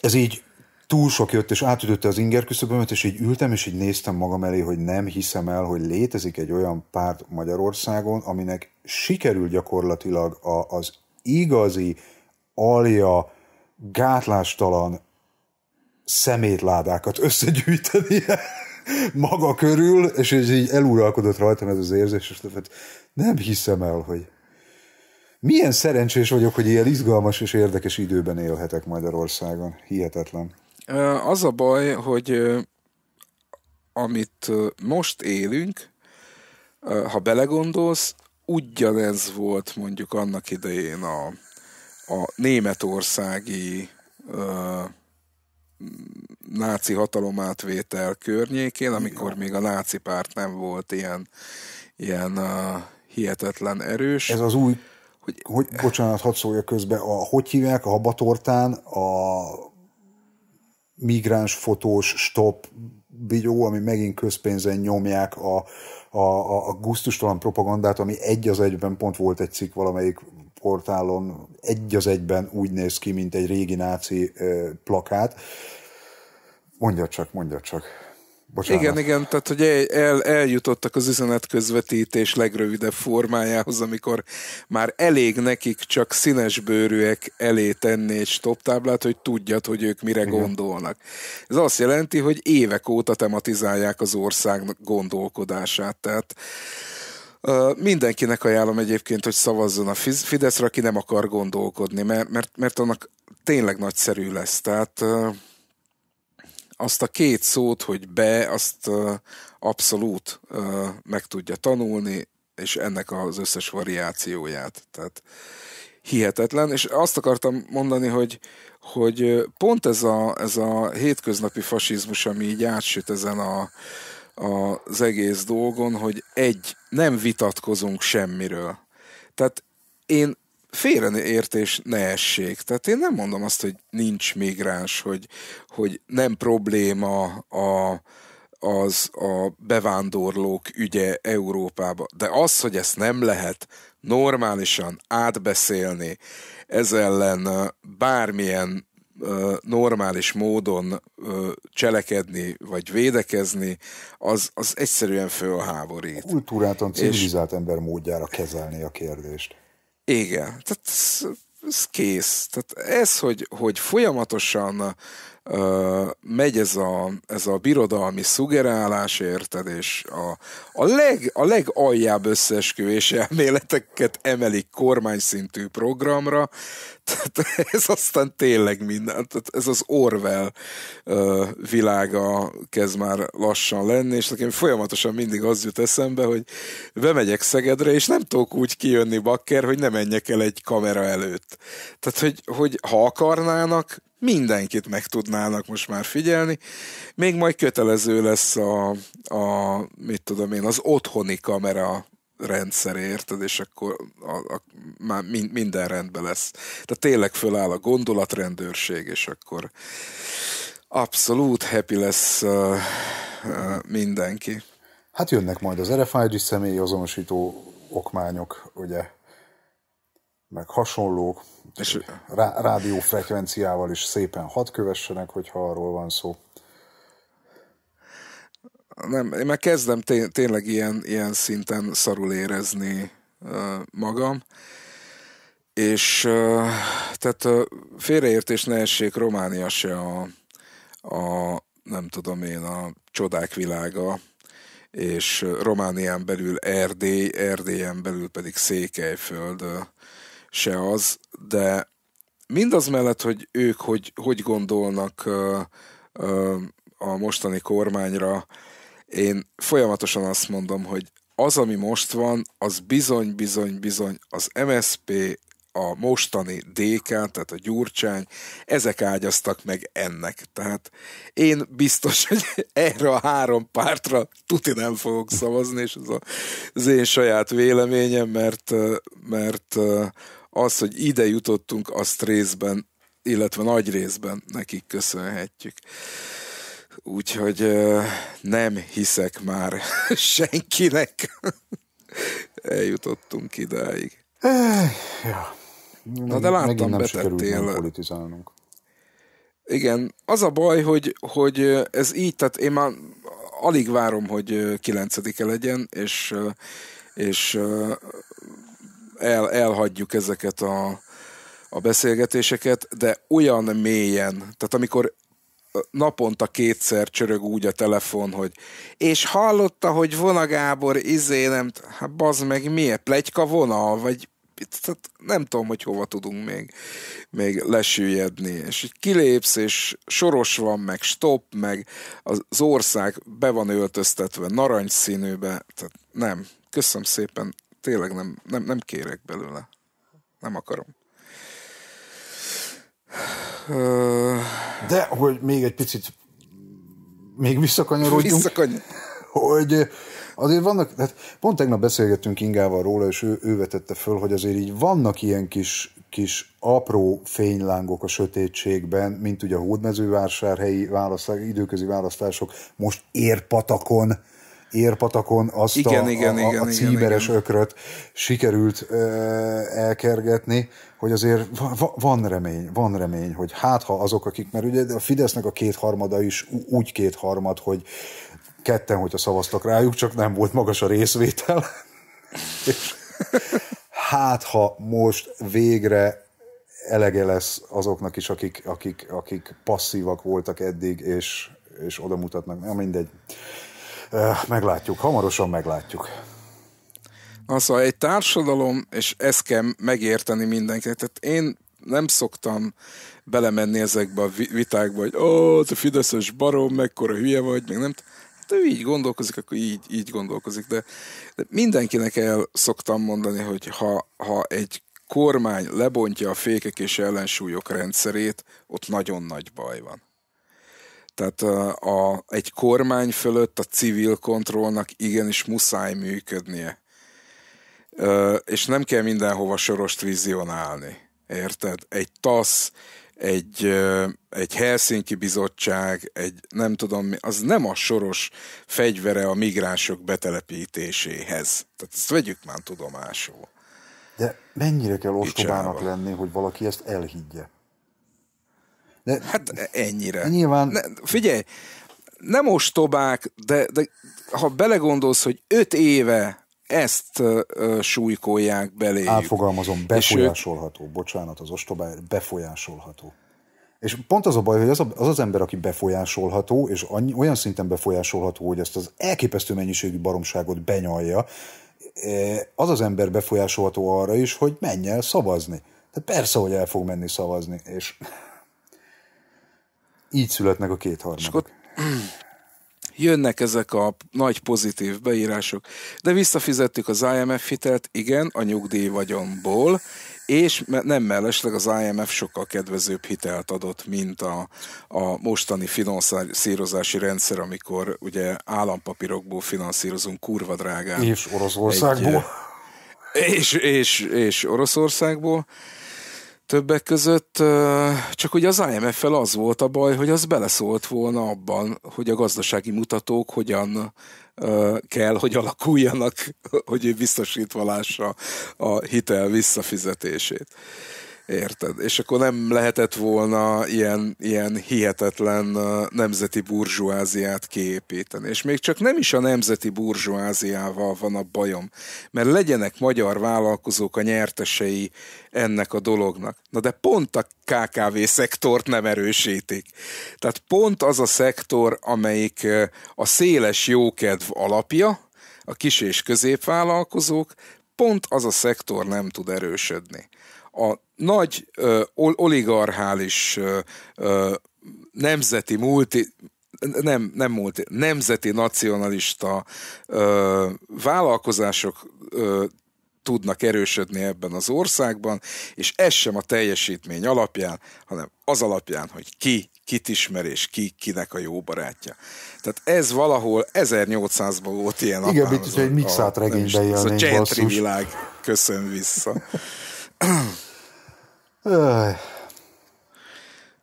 Ez így túl sok jött, és átütötte az inger küszöbömet, és így ültem, és így néztem magam elé, hogy nem hiszem el, hogy létezik egy olyan párt Magyarországon, aminek sikerül gyakorlatilag a, az igazi, alja, gátlástalan szemétládákat összegyűjteni <laughs> maga körül, és ez így eluralkodott rajtam ez az érzés, és nem hiszem el, hogy milyen szerencsés vagyok, hogy ilyen izgalmas és érdekes időben élhetek Magyarországon. Hihetetlen. Az a baj, hogy amit most élünk, ha belegondolsz, ugyanez volt mondjuk annak idején a, a németországi a, náci hatalomátvétel környékén, amikor még a náci párt nem volt ilyen, ilyen a, hihetetlen erős. Ez az új, hogy, hogy bocsánat, hadd szólja közben, a, hogy hívják, a habatortán, a migráns fotós stop videó, ami megint közpénzen nyomják a, a, a, a gusztustalan propagandát, ami egy az egyben, pont volt egy cikk valamelyik portálon, egy az egyben úgy néz ki, mint egy régi náci ö, plakát. Mondja csak, mondja csak. Bocsánat. Igen, igen, tehát hogy el, el, eljutottak az üzenetközvetítés legrövidebb formájához, amikor már elég nekik csak bőrűek elé tenni egy stop táblát, hogy tudjad, hogy ők mire igen. gondolnak. Ez azt jelenti, hogy évek óta tematizálják az ország gondolkodását, tehát Mindenkinek ajánlom egyébként, hogy szavazzon a Fideszre, aki nem akar gondolkodni, mert, mert, mert annak tényleg nagyszerű lesz. Tehát azt a két szót, hogy be, azt abszolút meg tudja tanulni, és ennek az összes variációját. Tehát hihetetlen, és azt akartam mondani, hogy, hogy pont ez a, ez a hétköznapi fasizmus, ami így átsüt ezen a, a, az egész dolgon, hogy egy, nem vitatkozunk semmiről. Tehát én félreértés ne essék. Tehát én nem mondom azt, hogy nincs migráns, hogy, hogy nem probléma a, az a bevándorlók ügye Európába. De az, hogy ezt nem lehet normálisan átbeszélni, ez ellen bármilyen normális módon cselekedni vagy védekezni, az, az egyszerűen fölháborít. Kultúrátan civilizált és... ember módjára kezelni a kérdést. Igen, tehát ez, ez kész. Tehát ez, hogy, hogy folyamatosan megy ez a, ez a birodalmi szugerálás, érted, és a, a, leg, a legaljább összeesküvés elméleteket emelik kormányszintű programra, tehát ez aztán tényleg minden, tehát ez az Orwell világa kezd már lassan lenni, és nekem folyamatosan mindig az jut eszembe, hogy bemegyek Szegedre, és nem tudok úgy kijönni bakker, hogy ne menjek el egy kamera előtt. Tehát, hogy, hogy ha akarnának, mindenkit meg tudnának most már figyelni. Még majd kötelező lesz a, a mit tudom én, az otthoni kamera rendszer, érted, és akkor a, a, már min, minden rendben lesz. Tehát tényleg föláll a gondolatrendőrség, és akkor abszolút happy lesz uh, uh, mindenki. Hát jönnek majd az RFID személyi azonosító okmányok, ugye, meg hasonlók, és rá, rádiófrekvenciával is szépen hat kövessenek, hogyha arról van szó. Nem, én már kezdem té- tényleg ilyen, ilyen szinten szarul érezni uh, magam, és uh, tehát uh, félreértés ne essék, Románia se a, a nem tudom én, a csodák világa, és Románián belül Erdély, Erdélyen belül pedig Székelyföld, uh, se az, de mindaz mellett, hogy ők hogy, hogy gondolnak uh, uh, a mostani kormányra, én folyamatosan azt mondom, hogy az, ami most van, az bizony, bizony, bizony az MSP, a mostani DK, tehát a Gyurcsány, ezek ágyaztak meg ennek. Tehát én biztos, hogy <laughs> erre a három pártra tuti nem fogok szavazni, és ez az én saját véleményem, mert, mert az, hogy ide jutottunk, azt részben, illetve nagy részben nekik köszönhetjük. Úgyhogy nem hiszek már <laughs> senkinek. Eljutottunk idáig. Ja. Na de láttam, betettél. politizálnunk. Igen, az a baj, hogy, hogy ez így, tehát én már alig várom, hogy kilencedike legyen, és, és el, elhagyjuk ezeket a, a beszélgetéseket, de olyan mélyen, tehát amikor naponta kétszer csörög úgy a telefon, hogy és hallotta, hogy Vona Gábor izé nem, hát bazd meg miért, plegyka vona, vagy tehát nem tudom, hogy hova tudunk még, még lesüllyedni. És így kilépsz, és soros van, meg stop, meg az ország be van öltöztetve narancsszínűbe, tehát nem. Köszönöm szépen, tényleg nem, nem, nem kérek belőle. Nem akarom. De, hogy még egy picit még visszakanyarodjunk. Visszakanyar. Hogy azért vannak, hát pont tegnap beszélgettünk Ingával róla, és ő, ő vetette föl, hogy azért így vannak ilyen kis, kis apró fénylángok a sötétségben, mint ugye a hódmezővásárhelyi választás, időközi választások, most érpatakon, Érpatakon azt igen, a, igen, a, a, igen, a címeres igen, ökröt sikerült ö, elkergetni, hogy azért va, va, van remény, van remény, hogy hát ha azok, akik, mert ugye a Fidesznek a kétharmada is úgy kétharmad, hogy ketten, hogyha szavaztak rájuk, csak nem volt magas a részvétel. <laughs> hát ha most végre elege lesz azoknak is, akik, akik, akik passzívak voltak eddig, és, és oda mutatnak. Na, mindegy. Meglátjuk, hamarosan meglátjuk. Na szóval egy társadalom, és ezt kell megérteni mindenkinek. Tehát én nem szoktam belemenni ezekbe a vitákba, hogy ó, te fideszes barom, mekkora hülye vagy, meg nem hát ő így gondolkozik, akkor így, így gondolkozik, de, de mindenkinek el szoktam mondani, hogy ha, ha egy kormány lebontja a fékek és ellensúlyok rendszerét, ott nagyon nagy baj van. Tehát a, a, egy kormány fölött a civil kontrollnak igenis muszáj működnie. Ö, és nem kell mindenhova sorost vizionálni. Érted? Egy TASZ, egy, egy Helsinki bizottság, egy nem tudom, az nem a soros fegyvere a migránsok betelepítéséhez. Tehát ezt vegyük már tudomásul. De mennyire kell ostobának lenni, hogy valaki ezt elhiggye? De, hát e, ennyire. Nyilván. Ne, figyelj, nem ostobák, de, de ha belegondolsz, hogy öt éve ezt uh, súlykolják belé. Átfogalmazom, befolyásolható. Ő... Bocsánat, az ostobá befolyásolható. És pont az a baj, hogy az, a, az az ember, aki befolyásolható, és annyi, olyan szinten befolyásolható, hogy ezt az elképesztő mennyiségű baromságot benyalja, e, az az ember befolyásolható arra is, hogy menj el szavazni. Tehát persze, hogy el fog menni szavazni, és így születnek a kétharmadok. <clears throat> Jönnek ezek a nagy pozitív beírások, de visszafizettük az IMF hitelt, igen, a nyugdíj vagyomból, és nem mellesleg az IMF sokkal kedvezőbb hitelt adott, mint a, a mostani finanszírozási rendszer, amikor ugye állampapírokból finanszírozunk kurva drágán. És Oroszországból. Egy, és, és, és Oroszországból. Többek között csak hogy az IMF-fel az volt a baj, hogy az beleszólt volna abban, hogy a gazdasági mutatók hogyan kell, hogy alakuljanak, hogy ő biztosítva lássa a hitel visszafizetését. Érted? És akkor nem lehetett volna ilyen, ilyen hihetetlen uh, nemzeti burzsóáziát kiépíteni. És még csak nem is a nemzeti burzsóáziával van a bajom, mert legyenek magyar vállalkozók a nyertesei ennek a dolognak. Na de pont a KKV szektort nem erősítik. Tehát pont az a szektor, amelyik uh, a széles jókedv alapja, a kis és középvállalkozók, pont az a szektor nem tud erősödni a nagy ö, oligarchális ö, ö, nemzeti multi, nem, nem multi, nemzeti nacionalista ö, vállalkozások ö, tudnak erősödni ebben az országban, és ez sem a teljesítmény alapján, hanem az alapján, hogy ki kit ismer és ki, kinek a jó barátja. Tehát ez valahol 1800-ban volt ilyen Igen, mint egy mixát regényben jelenik. Ez a gentry világ köszön vissza.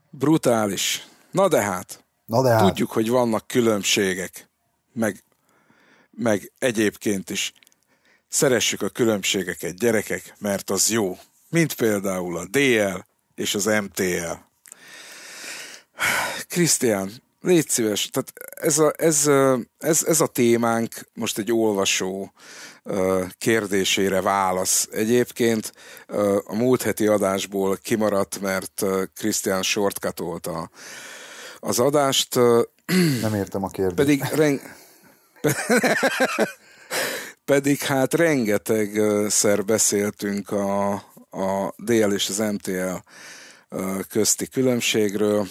Brutális. Na de hát. Na de hát. Tudjuk, hogy vannak különbségek, meg, meg egyébként is. Szeressük a különbségeket, gyerekek, mert az jó. Mint például a DL és az MTL. Krisztián, Légy szíves, tehát ez a, ez, ez, ez a témánk most egy olvasó kérdésére válasz. Egyébként a múlt heti adásból kimaradt, mert Krisztián shortcutolt a, az adást. Nem értem a kérdést. Pedig, ren... <laughs> pedig hát rengetegszer beszéltünk a, a DL és az MTL közti különbségről,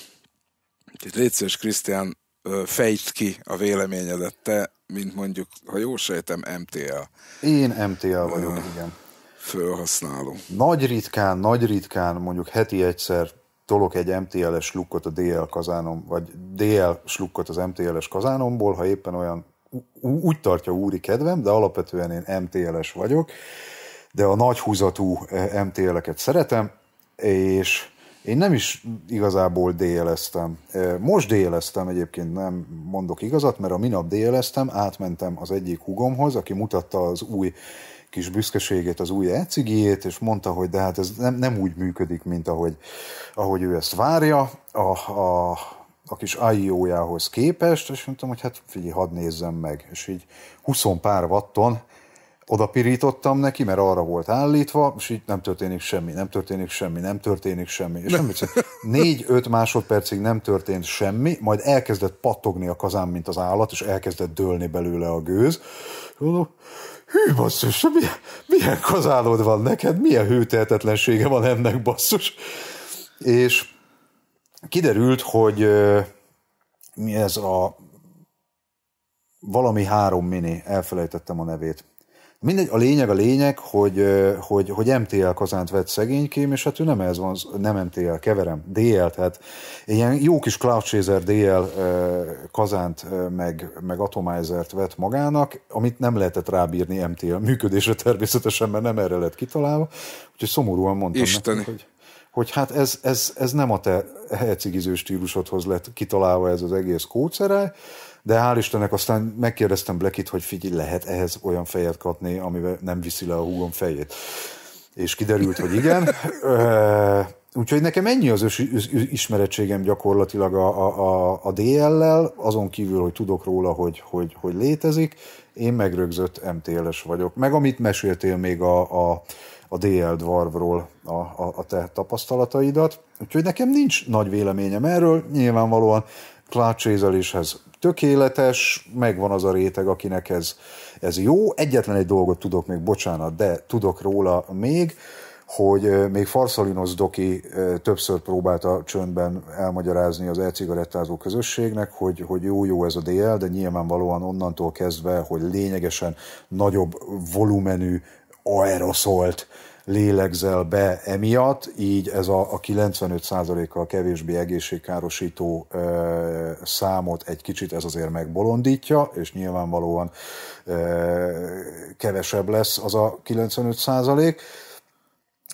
Úgyhogy légy szíves, Krisztián, fejtsd ki a véleményedet te, mint mondjuk, ha jól sejtem, MTA. Én MTA vagyok, uh, igen. Fölhasználó. Nagy ritkán, nagy ritkán, mondjuk heti egyszer tolok egy MTL-es lukkot a DL kazánom, vagy DL slukkot az MTL-es kazánomból, ha éppen olyan úgy tartja úri kedvem, de alapvetően én MTL-es vagyok, de a nagy húzatú e, MTL-eket szeretem, és én nem is igazából DLS-tem. Most DLS-tem egyébként nem mondok igazat, mert a minap DLS-tem, átmentem az egyik hugomhoz, aki mutatta az új kis büszkeségét, az új ecigiét, és mondta, hogy de hát ez nem, nem úgy működik, mint ahogy, ahogy ő ezt várja a, a, a kis IO-jához e képest, és mondtam, hogy hát figyelj, hadd nézzem meg. És így 20 pár watton oda pirítottam neki, mert arra volt állítva, és így nem történik semmi, nem történik semmi, nem történik semmi. És nem Négy-öt másodpercig nem történt semmi, majd elkezdett pattogni a kazán, mint az állat, és elkezdett dőlni belőle a gőz. Mondom, hű basszus, milyen, milyen kazánod van neked, milyen hőtehetetlensége van ennek basszus. És kiderült, hogy mi ez a valami három mini, elfelejtettem a nevét Mindegy, a lényeg a lényeg, hogy, hogy, hogy MTL kazánt vett szegénykém, és hát ő nem ez van, nem MTL, keverem, DL, tehát ilyen jó kis Cloud Chaser DL kazánt meg, meg atomizer vett magának, amit nem lehetett rábírni MTL működésre természetesen, mert nem erre lett kitalálva, úgyhogy szomorúan mondtam Isteni. nekik, hogy hogy hát ez, ez, ez nem a te hecigiző stílusodhoz lett kitalálva ez az egész kóceráj, de hál' Istennek aztán megkérdeztem Blackit, hogy figyelj, lehet ehhez olyan fejet kapni, amivel nem viszi le a húgom fejét. És kiderült, hogy igen. <laughs> Úgyhogy nekem ennyi az ismeretségem gyakorlatilag a, a, a DL-lel, azon kívül, hogy tudok róla, hogy, hogy, hogy létezik. Én megrögzött MTL-es vagyok. Meg amit meséltél még a, a, a DL Dwarvról a, a, a te tapasztalataidat. Úgyhogy nekem nincs nagy véleményem erről. Nyilvánvalóan cloud tökéletes, megvan az a réteg, akinek ez, ez jó. Egyetlen egy dolgot tudok még, bocsánat, de tudok róla még, hogy még Farszalinos Doki többször próbálta csöndben elmagyarázni az elcigarettázó közösségnek, hogy, hogy jó-jó ez a DL, de nyilvánvalóan onnantól kezdve, hogy lényegesen nagyobb volumenű aeroszolt lélegzel be emiatt, így ez a, a 95%-kal kevésbé egészségkárosító ö, számot egy kicsit ez azért megbolondítja, és nyilvánvalóan ö, kevesebb lesz az a 95%.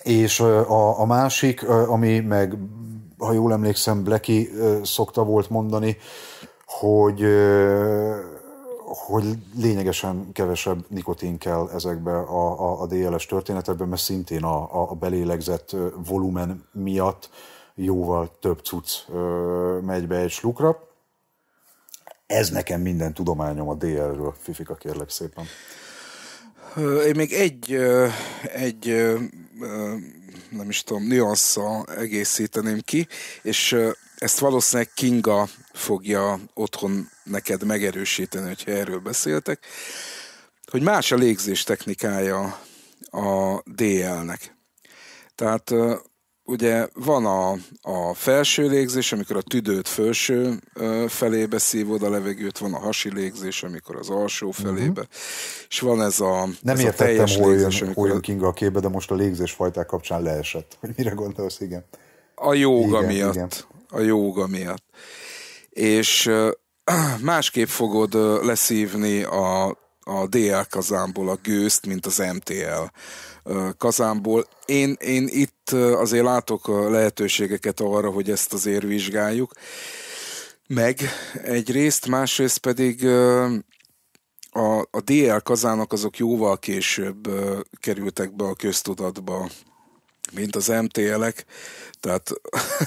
És a, a másik, ami meg, ha jól emlékszem, Blacky szokta volt mondani, hogy hogy lényegesen kevesebb nikotin kell ezekbe a, a, a DLS történetekbe, mert szintén a, a belélegzett volumen miatt jóval több cucc megy be egy slukra. Ez nekem minden tudományom a DL-ről, Fifika, kérlek szépen. Én még egy, egy nem is tudom, nüansza egészíteném ki, és ezt valószínűleg Kinga fogja otthon neked megerősíteni, hogyha erről beszéltek, hogy más a légzés technikája a DL-nek. Tehát ugye van a, a felső légzés, amikor a tüdőt felső felébe szívod a levegőt, van a hasi légzés, amikor az alsó mhm. felébe, uh-huh. és van ez a Nem ez értettem, a teljes hol légzés, jön, amikor... hol jön Kinga a képbe, de most a légzés fajták kapcsán leesett. Hogy mire gondolsz, igen. A jóga igen, miatt. Igen a jóga miatt. És <clears throat> másképp fogod leszívni a, a DL kazánból a gőzt, mint az MTL kazánból. Én, én itt azért látok lehetőségeket arra, hogy ezt azért vizsgáljuk meg egyrészt, másrészt pedig a, a DL kazánok azok jóval később kerültek be a köztudatba, mint az MTL-ek, tehát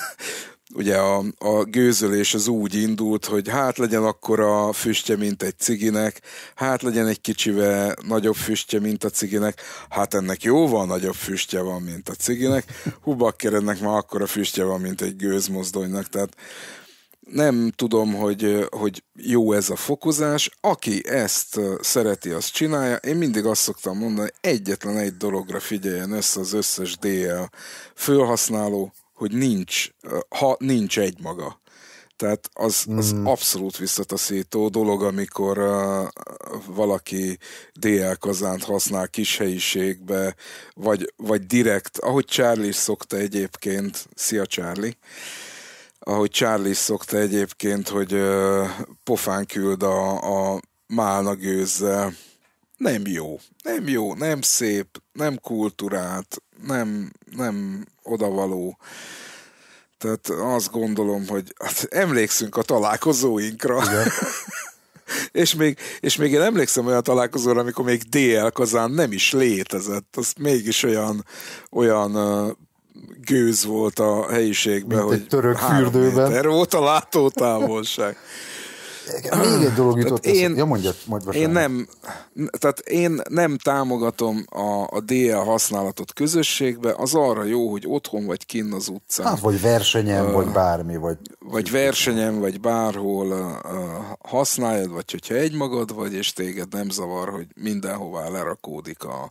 <laughs> ugye a, a gőzölés az úgy indult, hogy hát legyen akkor a füstje, mint egy ciginek, hát legyen egy kicsivel nagyobb füstje, mint a ciginek, hát ennek jóval nagyobb füstje van, mint a ciginek, hú bakker, ennek már akkora füstje van, mint egy gőzmozdonynak, tehát nem tudom, hogy, hogy jó ez a fokozás. Aki ezt szereti, az csinálja. Én mindig azt szoktam mondani, egyetlen egy dologra figyeljen össze az összes DL fölhasználó, hogy nincs, ha nincs egy maga, Tehát az, az mm. abszolút visszataszító dolog, amikor uh, valaki DL kazánt használ kis helyiségbe, vagy, vagy direkt, ahogy Charlie szokta egyébként, szia Charlie, ahogy Charlie szokta egyébként, hogy uh, pofán küld a, a málna gőzzel, nem jó, nem jó, nem szép, nem kultúrát, nem, nem odavaló. Tehát azt gondolom, hogy hát emlékszünk a találkozóinkra. <laughs> és, még, és még én emlékszem olyan találkozóra, amikor még DL Kazán nem is létezett. Az mégis olyan, olyan gőz volt a helyiségben, Mint hogy egy török három fürdőben. méter volt a látótávolság. <laughs> Még egy dolog jutott tehát én, ja, mondjad, majd Én nem, tehát én nem támogatom a, a DL használatot közösségbe, az arra jó, hogy otthon vagy kinn az utcán. Hát, vagy versenyen, uh, vagy bármi. Vagy, vagy versenyen, vagy bárhol uh, használjad, vagy hogyha egymagad vagy, és téged nem zavar, hogy mindenhová lerakódik a,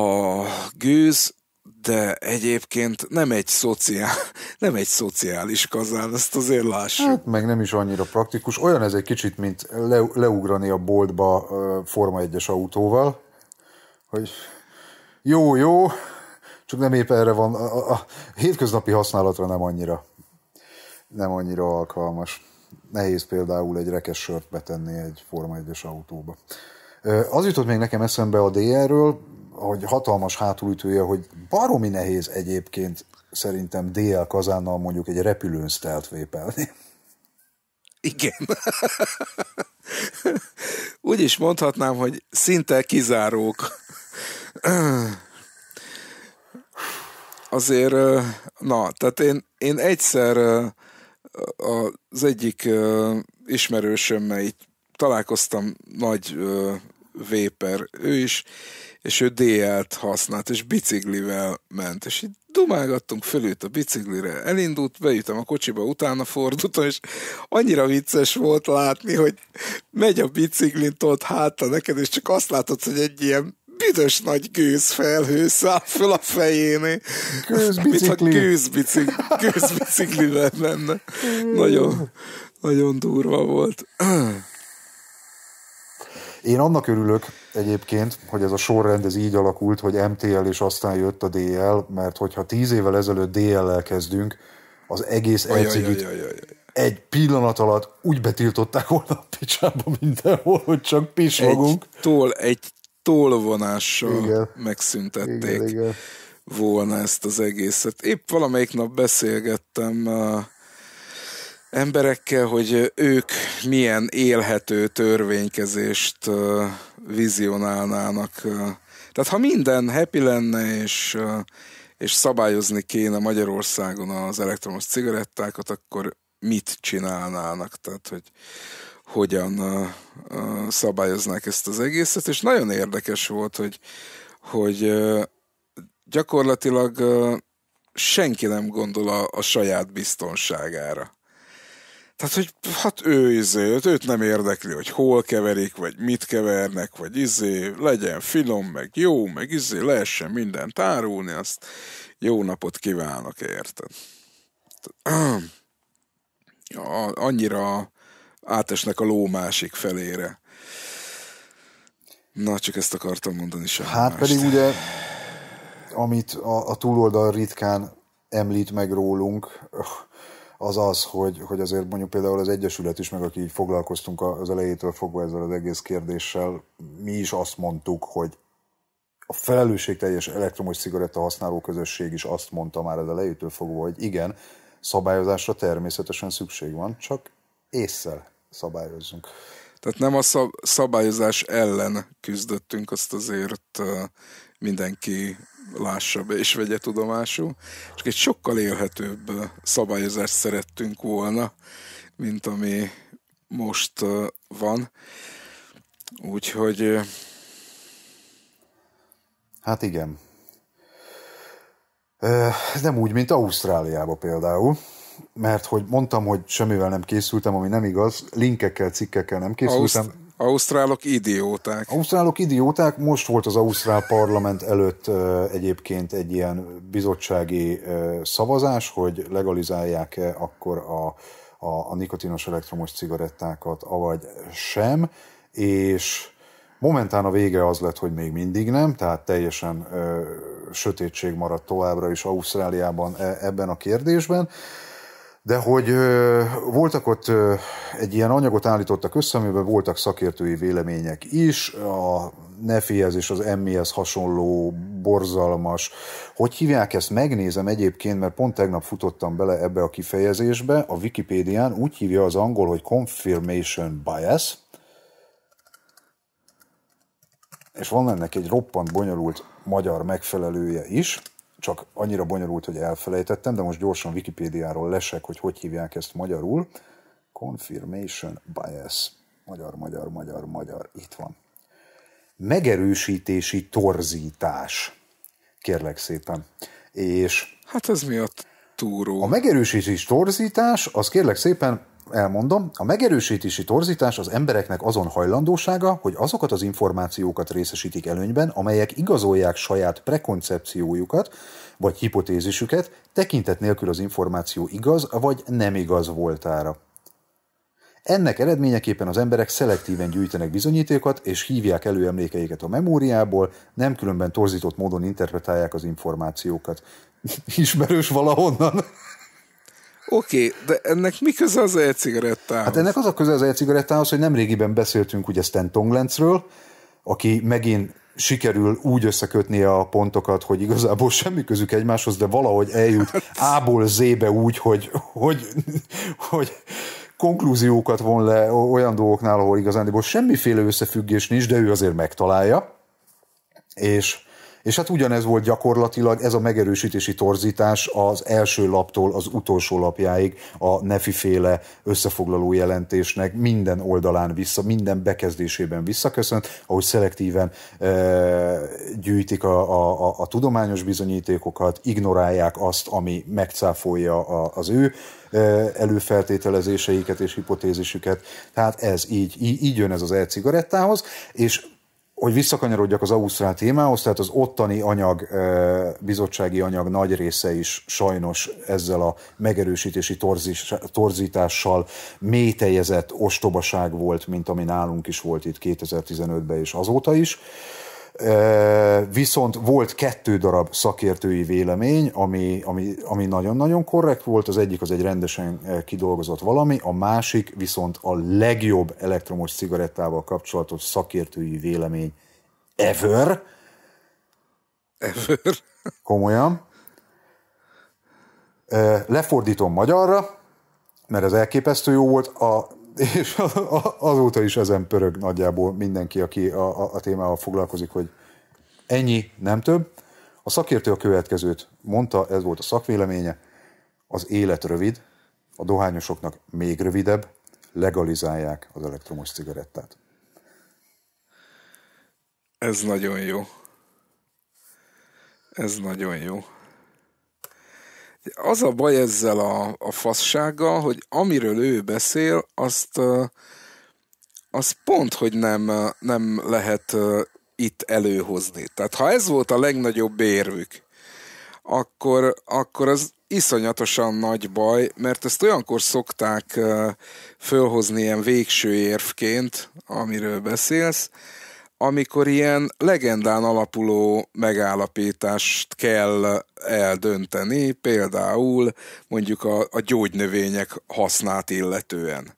a gőz, de egyébként nem egy, szociál, <laughs> nem egy szociális kazán, ezt azért lássuk. Hát meg nem is annyira praktikus. Olyan ez egy kicsit, mint le, leugrani a boltba Forma 1-es autóval, hogy jó, jó, csak nem épp erre van, a, a, a hétköznapi használatra nem annyira, nem annyira alkalmas. Nehéz például egy rekes sört betenni egy Forma 1-es autóba. Az jutott még nekem eszembe a DR-ről, hogy hatalmas hátulütője, hogy baromi nehéz egyébként szerintem DL kazánnal mondjuk egy repülőn stelt vépelni. Igen. <laughs> Úgy is mondhatnám, hogy szinte kizárók. Azért, na, tehát én, én egyszer az egyik ismerősömmel itt találkoztam nagy Véper, ő is, és ő DL-t használt, és biciklivel ment, és így dumálgattunk, fölült a biciklire, elindult, beütem a kocsiba, utána fordultam, és annyira vicces volt látni, hogy megy a biciklin, ott hátra neked, és csak azt látod, hogy egy ilyen büdös nagy gőz felhő száll föl a fején. Gőzbicikli. gőzbicik, gőzbiciklivel menne. Nagyon, nagyon durva volt. Én annak örülök egyébként, hogy ez a sorrend ez így alakult, hogy MTL és aztán jött a DL, mert hogyha tíz évvel ezelőtt dl el kezdünk, az egész egyszerűt egy pillanat alatt úgy betiltották volna a picsába mindenhol, hogy csak pislogunk. Egy, tól, egy tolvonással igen. megszüntették igen, igen. volna ezt az egészet. Épp valamelyik nap beszélgettem uh, emberekkel, hogy ők milyen élhető törvénykezést vizionálnának. Tehát ha minden happy lenne, és, és szabályozni kéne Magyarországon az elektromos cigarettákat, akkor mit csinálnának? Tehát, hogy hogyan szabályoznák ezt az egészet, és nagyon érdekes volt, hogy, hogy gyakorlatilag senki nem gondol a, a saját biztonságára. Tehát, hogy hát ő izé, őt nem érdekli, hogy hol keverik, vagy mit kevernek, vagy izé, legyen finom, meg jó, meg izé, lehessen mindent árulni, azt jó napot kívánok, érted? <clears throat> Ja, annyira átesnek a ló másik felére. Na, csak ezt akartam mondani sem. Hát mást. pedig ugye, amit a, a túloldal ritkán említ meg rólunk, öh, az az, hogy, hogy azért mondjuk például az Egyesület is, meg aki így foglalkoztunk az elejétől fogva ezzel az egész kérdéssel, mi is azt mondtuk, hogy a felelősségteljes elektromos cigaretta használó közösség is azt mondta már az elejétől fogva, hogy igen, szabályozásra természetesen szükség van, csak észre szabályozzunk. Tehát nem a szab- szabályozás ellen küzdöttünk, azt azért mindenki lássa be és vegye tudomásul. Csak egy sokkal élhetőbb szabályozást szerettünk volna, mint ami most van. Úgyhogy... Hát igen. Nem úgy, mint Ausztráliába például, mert hogy mondtam, hogy semmivel nem készültem, ami nem igaz, linkekkel, cikkekkel nem készültem. Ausztr- Ausztrálok idióták. Ausztrálok idióták. Most volt az Ausztrál parlament előtt egyébként egy ilyen bizottsági szavazás, hogy legalizálják-e akkor a, a, a nikotinos elektromos cigarettákat, avagy sem, és momentán a vége az lett, hogy még mindig nem, tehát teljesen ö, sötétség maradt továbbra is Ausztráliában e, ebben a kérdésben de hogy voltak ott egy ilyen anyagot állítottak össze, amiben voltak szakértői vélemények is, a nefihez és az emmihez hasonló, borzalmas. Hogy hívják ezt? Megnézem egyébként, mert pont tegnap futottam bele ebbe a kifejezésbe. A Wikipédián úgy hívja az angol, hogy confirmation bias, és van ennek egy roppant bonyolult magyar megfelelője is – csak annyira bonyolult, hogy elfelejtettem, de most gyorsan Wikipédiáról lesek, hogy hogy hívják ezt magyarul. Confirmation bias. Magyar, magyar, magyar, magyar. Itt van. Megerősítési torzítás. Kérlek szépen. És... Hát ez mi a túró? A megerősítési torzítás, az kérlek szépen elmondom, a megerősítési torzítás az embereknek azon hajlandósága, hogy azokat az információkat részesítik előnyben, amelyek igazolják saját prekoncepciójukat, vagy hipotézisüket, tekintet nélkül az információ igaz vagy nem igaz voltára. Ennek eredményeképpen az emberek szelektíven gyűjtenek bizonyítékokat, és hívják elő emlékeiket a memóriából, nem különben torzított módon interpretálják az információkat. <laughs> Ismerős valahonnan? Oké, okay, de ennek mi köze az e-cigarettához? Hát ennek az a köze az e-cigarettához, hogy nemrégiben beszéltünk ugye Stan Tonglencről, aki megint sikerül úgy összekötni a pontokat, hogy igazából semmi közük egymáshoz, de valahogy eljut hát- A-ból Z-be úgy, hogy, hogy, hogy konklúziókat von le olyan dolgoknál, ahol igazándiból semmiféle összefüggés nincs, de ő azért megtalálja. És és hát ugyanez volt gyakorlatilag ez a megerősítési torzítás az első laptól az utolsó lapjáig a nefi féle összefoglaló jelentésnek minden oldalán vissza, minden bekezdésében visszaköszönt, ahogy szelektíven e, gyűjtik a, a, a, a tudományos bizonyítékokat, ignorálják azt, ami megcáfolja a, az ő e, előfeltételezéseiket és hipotézisüket. Tehát ez így, így, így jön ez az e-cigarettához, és hogy visszakanyarodjak az Ausztrál témához, tehát az ottani anyag, bizottsági anyag nagy része is sajnos ezzel a megerősítési torzítással mélytejezett ostobaság volt, mint ami nálunk is volt itt 2015-ben és azóta is. Viszont volt kettő darab szakértői vélemény, ami, ami, ami nagyon-nagyon korrekt volt. Az egyik az egy rendesen kidolgozott valami, a másik viszont a legjobb elektromos cigarettával kapcsolatos szakértői vélemény ever. Ever. Komolyan. Lefordítom magyarra, mert ez elképesztő jó volt. A és azóta is ezen pörög nagyjából mindenki, aki a, a, a témával foglalkozik, hogy ennyi, nem több. A szakértő a következőt mondta, ez volt a szakvéleménye, az élet rövid, a dohányosoknak még rövidebb, legalizálják az elektromos cigarettát. Ez nagyon jó. Ez nagyon jó. Az a baj ezzel a, a fassággal, hogy amiről ő beszél, azt, az pont, hogy nem, nem lehet itt előhozni. Tehát ha ez volt a legnagyobb érvük, akkor, akkor az iszonyatosan nagy baj, mert ezt olyankor szokták fölhozni ilyen végső érvként, amiről beszélsz, amikor ilyen legendán alapuló megállapítást kell eldönteni, például mondjuk a, a gyógynövények hasznát illetően.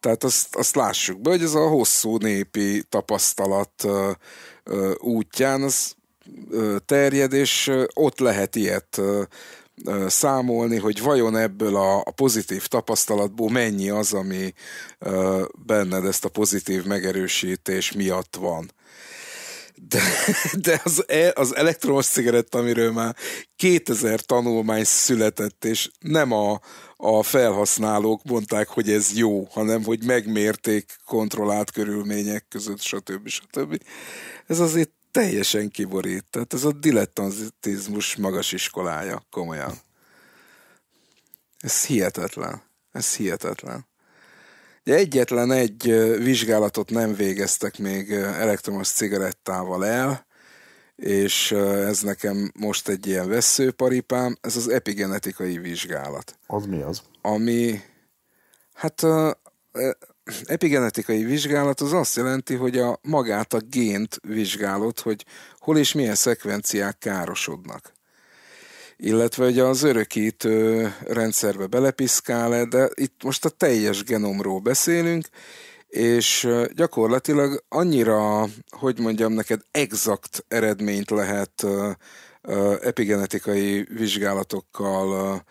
Tehát azt, azt lássuk be, hogy ez a hosszú népi tapasztalat útján az terjed, és ott lehet ilyet számolni, hogy vajon ebből a, a pozitív tapasztalatból mennyi az, ami benned ezt a pozitív megerősítés miatt van. De, de az, e, az elektromos cigaretta, amiről már 2000 tanulmány született, és nem a, a felhasználók mondták, hogy ez jó, hanem hogy megmérték kontrollált körülmények között, stb. stb. Ez azért teljesen kiborít. Tehát ez a dilettantizmus magas iskolája, komolyan. Ez hihetetlen. Ez hihetetlen. Ugye egyetlen egy vizsgálatot nem végeztek még elektromos cigarettával el, és ez nekem most egy ilyen veszőparipám, ez az epigenetikai vizsgálat. Az mi az? Ami, hát epigenetikai vizsgálat az azt jelenti, hogy a magát a gént vizsgálod, hogy hol és milyen szekvenciák károsodnak. Illetve hogy az örökítő rendszerbe belepiszkál -e, de itt most a teljes genomról beszélünk, és gyakorlatilag annyira, hogy mondjam neked, exakt eredményt lehet epigenetikai vizsgálatokkal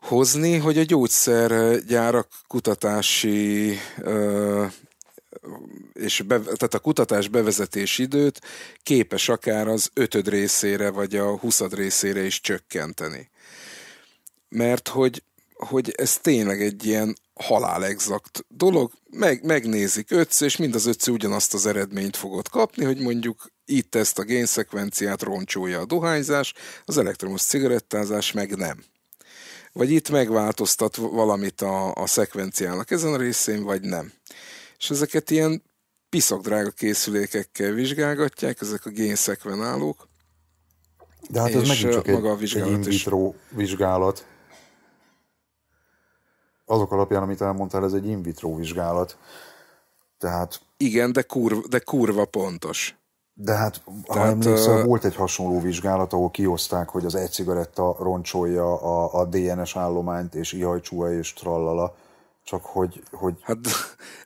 hozni, hogy a gyógyszergyárak kutatási és be, tehát a kutatás bevezetési időt képes akár az ötöd részére, vagy a huszad részére is csökkenteni. Mert hogy, hogy ez tényleg egy ilyen halál dolog, meg, megnézik ötsz, és mind az ötsz ugyanazt az eredményt fogod kapni, hogy mondjuk itt ezt a génszekvenciát roncsolja a dohányzás, az elektromos cigarettázás meg nem vagy itt megváltoztat valamit a, a szekvenciának ezen a részén, vagy nem. És ezeket ilyen piszok drága készülékekkel vizsgálgatják, ezek a génszekvenálók. De hát ez megint csak maga egy, a vizsgálat egy in vitro is. vizsgálat. Azok alapján, amit elmondtál, ez egy in vitro vizsgálat. Tehát... Igen, de kurva, de kurva pontos. De hát, Tehát, ha uh... volt egy hasonló vizsgálat, ahol kihozták, hogy az egy cigaretta roncsolja a, a DNS állományt, és ihajcsúa, és trallala, csak hogy... hogy... Hát,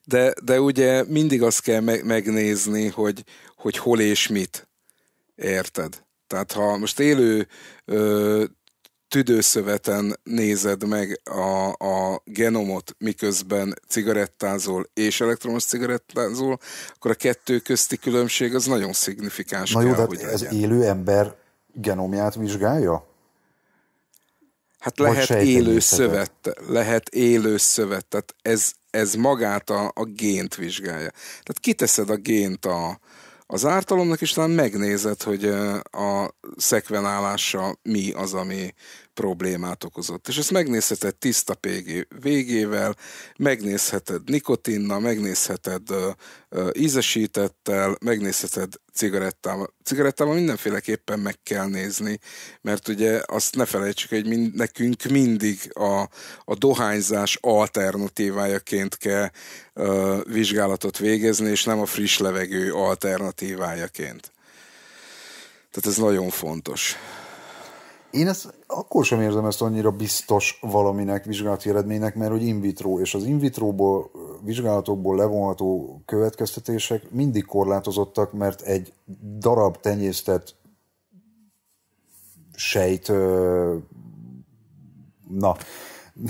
de, de ugye mindig azt kell me- megnézni, hogy, hogy hol és mit. Érted? Tehát ha most élő tüdőszöveten nézed meg a, a genomot, miközben cigarettázol és elektromos cigarettázol, akkor a kettő közti különbség az nagyon szignifikáns. Na kell, jó, de hogy ez legyen. élő ember genomját vizsgálja? Hát Vagy lehet élő szövet, lehet élő szövet, tehát ez, ez magát a, a gént vizsgálja. Tehát kiteszed a gént a, az ártalomnak, és talán megnézed, hogy a szekvenálása mi az, ami problémát okozott. És ezt megnézheted tiszta PG végével, megnézheted nikotinnal, megnézheted ízesítettel, megnézheted cigarettával. Cigarettával mindenféleképpen meg kell nézni, mert ugye azt ne felejtsük, hogy mind, nekünk mindig a, a dohányzás alternatívájaként kell ö, vizsgálatot végezni, és nem a friss levegő alternatívájaként. Tehát ez nagyon fontos. Én ezt akkor sem érzem ezt annyira biztos valaminek, vizsgálati eredménynek, mert hogy in vitro, és az in vitróból, vizsgálatokból levonható következtetések mindig korlátozottak, mert egy darab tenyésztett sejt, na,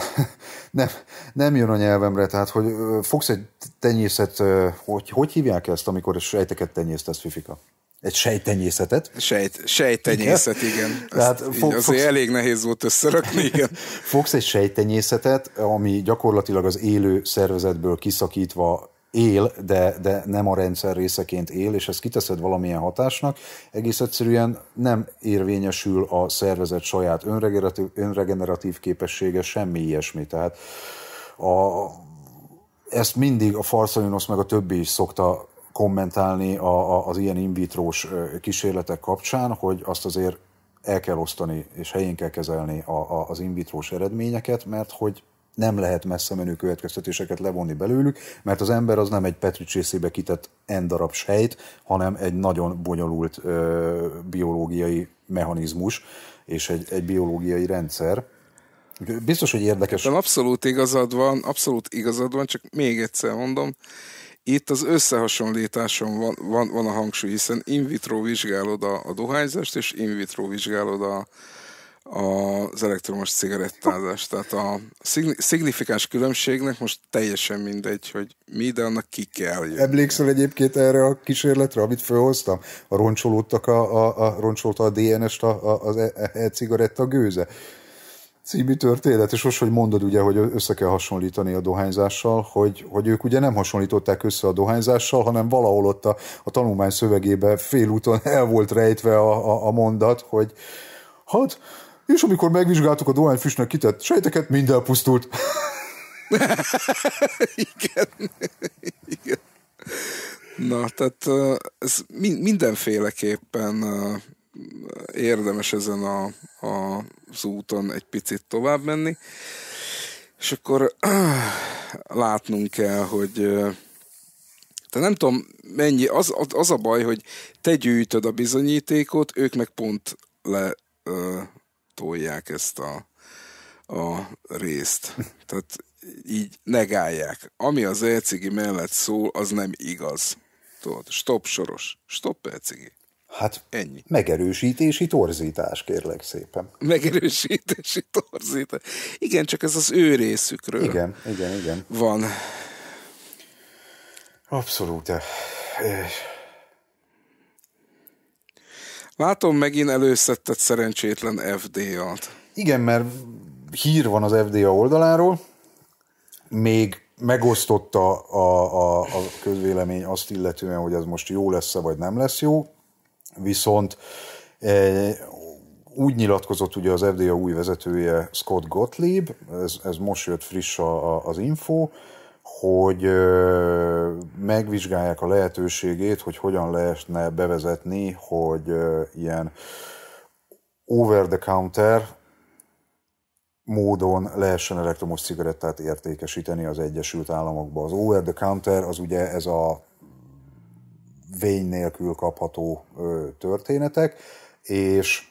<laughs> nem, nem jön a nyelvemre, tehát hogy fogsz egy tenyészet, hogy, hogy hívják ezt, amikor sejteket tenyésztesz, Fifika? Egy sejtenyészetet. Sejt, sejtenyészet, igen. igen. Tehát fog, azért fogsz, elég nehéz volt összerakni, <laughs> igen. Fogsz egy sejtenyészetet, ami gyakorlatilag az élő szervezetből kiszakítva él, de, de nem a rendszer részeként él, és ezt kiteszed valamilyen hatásnak, egész egyszerűen nem érvényesül a szervezet saját önregeneratív, önregeneratív képessége, semmi ilyesmi. Tehát a, ezt mindig a Farszalinosz meg a többi is szokta kommentálni a, a, az ilyen in vitrós kísérletek kapcsán, hogy azt azért el kell osztani és helyén kell kezelni a, a, az in vitrós eredményeket, mert hogy nem lehet messze menő következtetéseket levonni belőlük, mert az ember az nem egy petri csészébe kitett n darab sejt, hanem egy nagyon bonyolult ö, biológiai mechanizmus és egy, egy biológiai rendszer. Biztos, hogy érdekes. De abszolút igazad van, abszolút igazad van, csak még egyszer mondom, itt az összehasonlításon van, van, van a hangsúly, hiszen in vitro vizsgálod a, a dohányzást, és in vitro vizsgálod a, a, az elektromos cigarettázást. Tehát a szignifikáns különbségnek most teljesen mindegy, hogy mi, de annak ki kell jönni. Emlékszel egyébként erre a kísérletre, amit felhoztam? A roncsolódtak a, a, a roncsolta a DNS-t a, a, az e, e, e-cigaretta e gőze című történet, és most, hogy mondod ugye, hogy össze kell hasonlítani a dohányzással, hogy, hogy ők ugye nem hasonlították össze a dohányzással, hanem valahol ott a, a tanulmány szövegébe félúton <laughs> el volt rejtve a, a, a mondat, hogy hát, és amikor megvizsgáltuk a dohányfüstnek kitett sejteket, minden elpusztult. <laughs> Igen. Igen. Na, tehát ez mindenféleképpen érdemes ezen a, a, az úton egy picit tovább menni. És akkor <clears throat> látnunk kell, hogy te nem tudom, mennyi, az, az a baj, hogy te gyűjtöd a bizonyítékot, ők meg pont le ö, tolják ezt a, a részt. <laughs> Tehát így negálják. Ami az elcigi mellett szól, az nem igaz. Tudod, stop soros, stop elcigi. Hát ennyi. Megerősítési torzítás, kérlek szépen. Megerősítési torzítás. Igen, csak ez az ő részükről. Igen, igen, igen. Van. Abszolút. Eh, Látom, megint előszettet szerencsétlen FDA-t. Igen, mert hír van az FDA oldaláról, még megosztotta a, a, a közvélemény azt illetően, hogy ez most jó lesz-e, vagy nem lesz jó. Viszont e, úgy nyilatkozott ugye az FDA új vezetője Scott Gottlieb, ez, ez most jött friss a, a, az info, hogy e, megvizsgálják a lehetőségét, hogy hogyan lehetne bevezetni, hogy e, ilyen over-the-counter módon lehessen elektromos cigarettát értékesíteni az Egyesült Államokban. Az over-the-counter az ugye ez a vény nélkül kapható történetek, és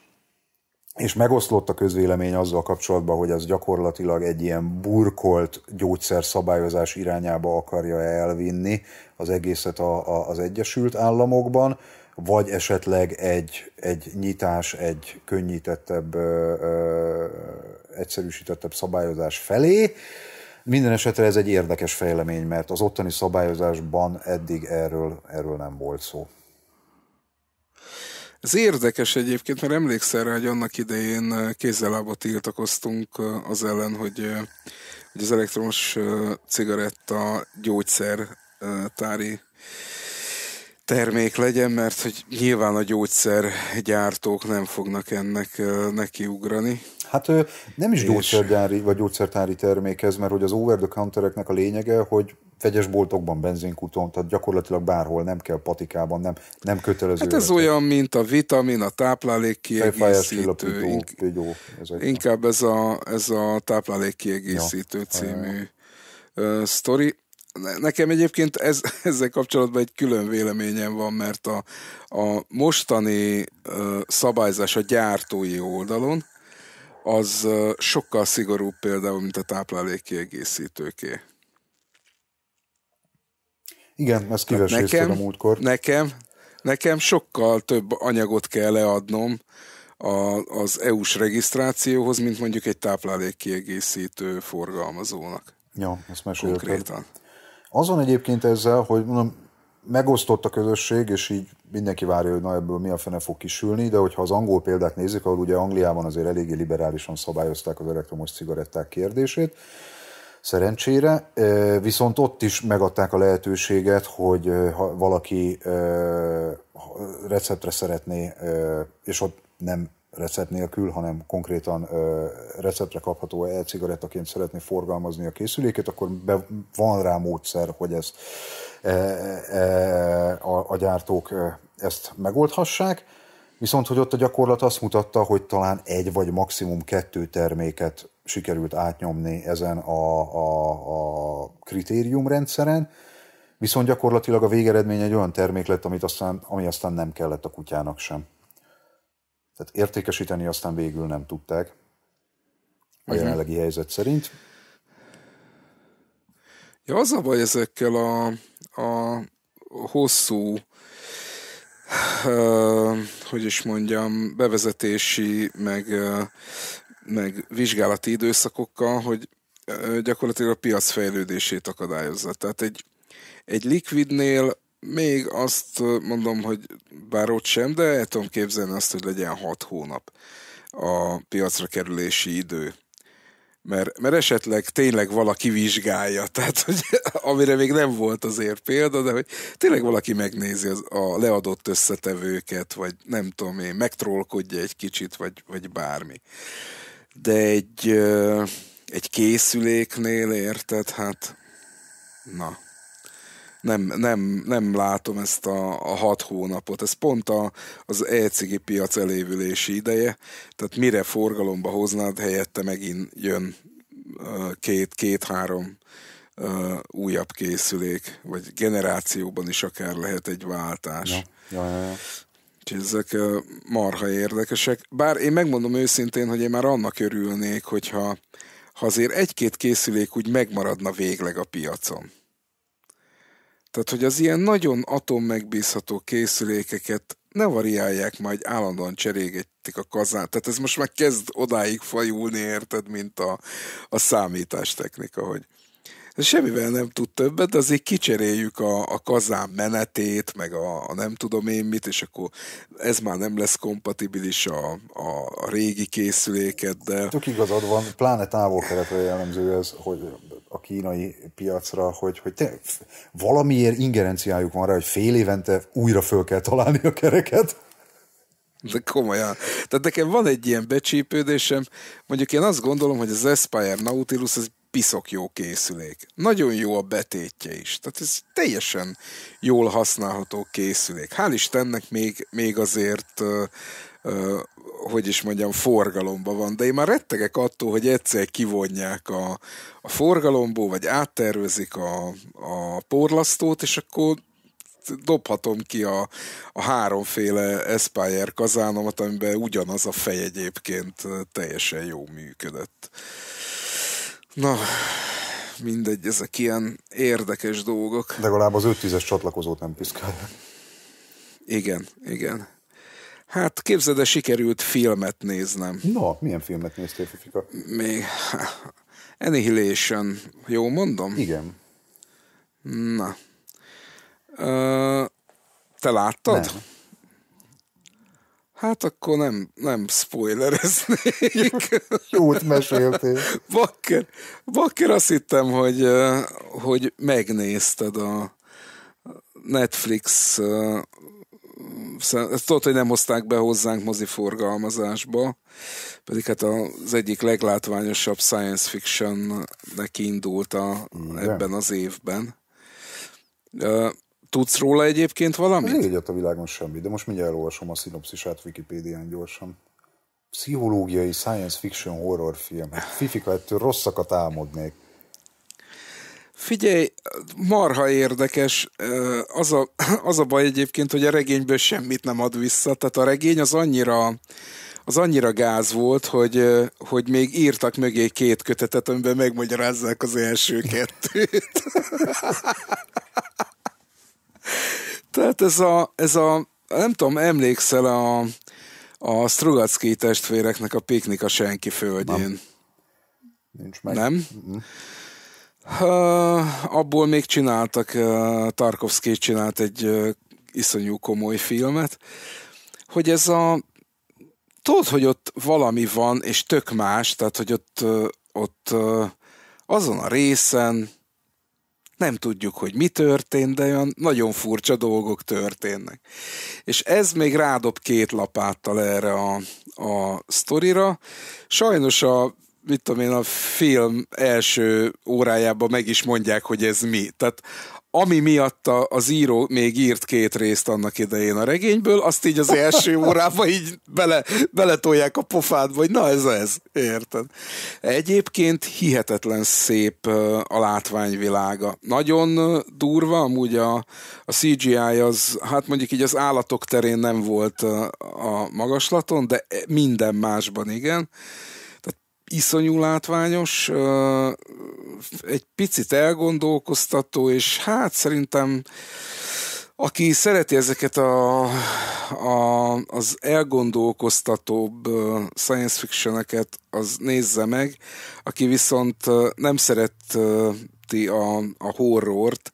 és megoszlott a közvélemény azzal kapcsolatban, hogy az gyakorlatilag egy ilyen burkolt gyógyszerszabályozás irányába akarja elvinni az egészet a, a, az Egyesült Államokban, vagy esetleg egy, egy nyitás, egy könnyítettebb, ö, ö, egyszerűsítettebb szabályozás felé. Ö, minden esetre ez egy érdekes fejlemény, mert az ottani szabályozásban eddig erről, erről nem volt szó. Ez érdekes egyébként, mert emlékszel rá, hogy annak idején eh, kézzelába tiltakoztunk eh, az ellen, hogy, eh, hogy az elektromos cigaretta gyógyszertári termék legyen, mert hogy nyilván a gyógyszergyártók nem fognak ennek nekiugrani. Hát ő nem is gyógyszergyári vagy gyógyszertári termék ez, mert hogy az over-the-countereknek a lényege, hogy vegyes boltokban, benzinkúton, tehát gyakorlatilag bárhol, nem kell patikában, nem, nem kötelező. Hát ez övetek. olyan, mint a vitamin, a táplálék kiegészítő. Ink... Pigyó, Inkább ez a, ez a táplálék kiegészítő ja. című sztori. Nekem egyébként ez, <laughs> ezzel kapcsolatban egy külön véleményem van, mert a, a mostani uh, szabályzás a gyártói oldalon, az uh, sokkal szigorúbb például, mint a kiegészítőké. Igen, ezt kivesézted a múltkor. Nekem, nekem sokkal több anyagot kell leadnom a, az EU-s regisztrációhoz, mint mondjuk egy kiegészítő forgalmazónak. Ja, ezt meséltem. Konkrétan. Azon egyébként ezzel, hogy mondom, megosztott a közösség, és így mindenki várja, hogy na ebből mi a fene fog kisülni, de hogyha az angol példát nézzük, ahol ugye Angliában azért eléggé liberálisan szabályozták az elektromos cigaretták kérdését, szerencsére, viszont ott is megadták a lehetőséget, hogy ha valaki receptre szeretné, és ott nem recept nélkül, hanem konkrétan ö, receptre kapható e-cigarettaként szeretné forgalmazni a készüléket, akkor be, van rá módszer, hogy ez e, e, a, a gyártók ezt megoldhassák. Viszont, hogy ott a gyakorlat azt mutatta, hogy talán egy vagy maximum kettő terméket sikerült átnyomni ezen a, a, a kritériumrendszeren, viszont gyakorlatilag a végeredmény egy olyan termék lett, amit aztán, ami aztán nem kellett a kutyának sem. Tehát értékesíteni aztán végül nem tudták a jelenlegi helyzet szerint. Ja, az a baj ezekkel a, a hosszú, eh, hogy is mondjam, bevezetési, meg, eh, meg vizsgálati időszakokkal, hogy eh, gyakorlatilag a piac fejlődését akadályozza. Tehát egy, egy likvidnél még azt mondom, hogy bár ott sem, de el tudom képzelni azt, hogy legyen 6 hónap a piacra kerülési idő. Mert, mert esetleg tényleg valaki vizsgálja, <laughs> tehát hogy, amire még nem volt azért példa, de hogy tényleg valaki megnézi az, a leadott összetevőket, vagy nem tudom én, megtrollkodja egy kicsit, vagy, vagy bármi. De egy, egy készüléknél érted, hát na nem, nem, nem látom ezt a, a hat hónapot. Ez pont a, az ECG piac elévülési ideje, tehát mire forgalomba hoznád, helyette megint jön két-három két, uh, újabb készülék, vagy generációban is akár lehet egy váltás. Ja, ja, ja, ja. Úgyhogy ezek marha érdekesek. Bár én megmondom őszintén, hogy én már annak örülnék, hogyha ha azért egy-két készülék úgy megmaradna végleg a piacon. Tehát, hogy az ilyen nagyon atom megbízható készülékeket ne variálják majd állandóan cserégetik a kazán. Tehát ez most már kezd odáig fajulni, érted, mint a, a számítástechnika, hogy semmivel nem tud többet, de azért kicseréljük a, a kazán menetét, meg a, a nem tudom én mit, és akkor ez már nem lesz kompatibilis a, a, a régi de... Tök igazad van, pláne távol jellemző ez, hogy a kínai piacra, hogy, hogy te, valamiért ingerenciájuk van rá, hogy fél évente újra föl kell találni a kereket. De komolyan. Tehát nekem van egy ilyen becsípődésem, mondjuk én azt gondolom, hogy az Aspire Nautilus az piszok jó készülék. Nagyon jó a betétje is. Tehát ez teljesen jól használható készülék. Hál' Istennek még, még azért uh, uh, hogy is mondjam, forgalomba van, de én már rettegek attól, hogy egyszer kivonják a, a forgalomból, vagy áttervezik a, a porlasztót, és akkor dobhatom ki a, a háromféle Espire kazánomat, amiben ugyanaz a fej egyébként teljesen jó működött. Na, mindegy, ezek ilyen érdekes dolgok. De legalább az 5-10-es csatlakozót nem piszkálják. Igen, igen. Hát képzeld, de sikerült filmet néznem. Na, milyen filmet néztél, Fifika? Még Annihilation, jó mondom? Igen. Na. Ö, te láttad? Nem. Hát akkor nem, nem spoilereznék. Jót meséltél. Bakker, bakker azt hittem, hogy, hogy megnézted a Netflix tudod, hogy nem hozták be hozzánk moziforgalmazásba, pedig hát az egyik leglátványosabb science fictionnek indult a, ebben az évben. Tudsz róla egyébként valamit? Még egyet a világon semmi, de most mindjárt olvasom a szinopszisát Wikipédián gyorsan. Pszichológiai science fiction horror film. Hát Fifika, ettől rosszakat álmodnék. Figyelj, marha érdekes, az a, az a baj egyébként, hogy a regényből semmit nem ad vissza, tehát a regény az annyira, az annyira gáz volt, hogy, hogy még írtak mögé két kötetet, amiben megmagyarázzák az első kettőt. <laughs> Tehát ez a, ez a, nem tudom, emlékszel a, a Strugacki testvéreknek a piknik a senki földjén? Nem. Nincs meg. Nem? mm Uh, abból még csináltak, uh, eh, Tarkovsky csinált egy uh, iszonyú komoly filmet, hogy ez a, tudod, hogy ott valami van, és tök más, tehát, hogy ott, eh, ott azon a részen nem tudjuk, hogy mi történt, de olyan nagyon furcsa dolgok történnek. És ez még rádob két lapáttal erre a, a sztorira. Sajnos a mit tudom én, a film első órájában meg is mondják, hogy ez mi. Tehát ami miatt a, az író még írt két részt annak idején a regényből, azt így az első <laughs> órába így bele, beletolják a pofádba, vagy na ez ez, érted. Egyébként hihetetlen szép a látványvilága. Nagyon durva, amúgy a, a CGI az, hát mondjuk így az állatok terén nem volt a magaslaton, de minden másban igen iszonyú látványos, egy picit elgondolkoztató, és hát szerintem aki szereti ezeket a, a, az elgondolkoztatóbb science fictioneket, az nézze meg. Aki viszont nem szereti a, a horrort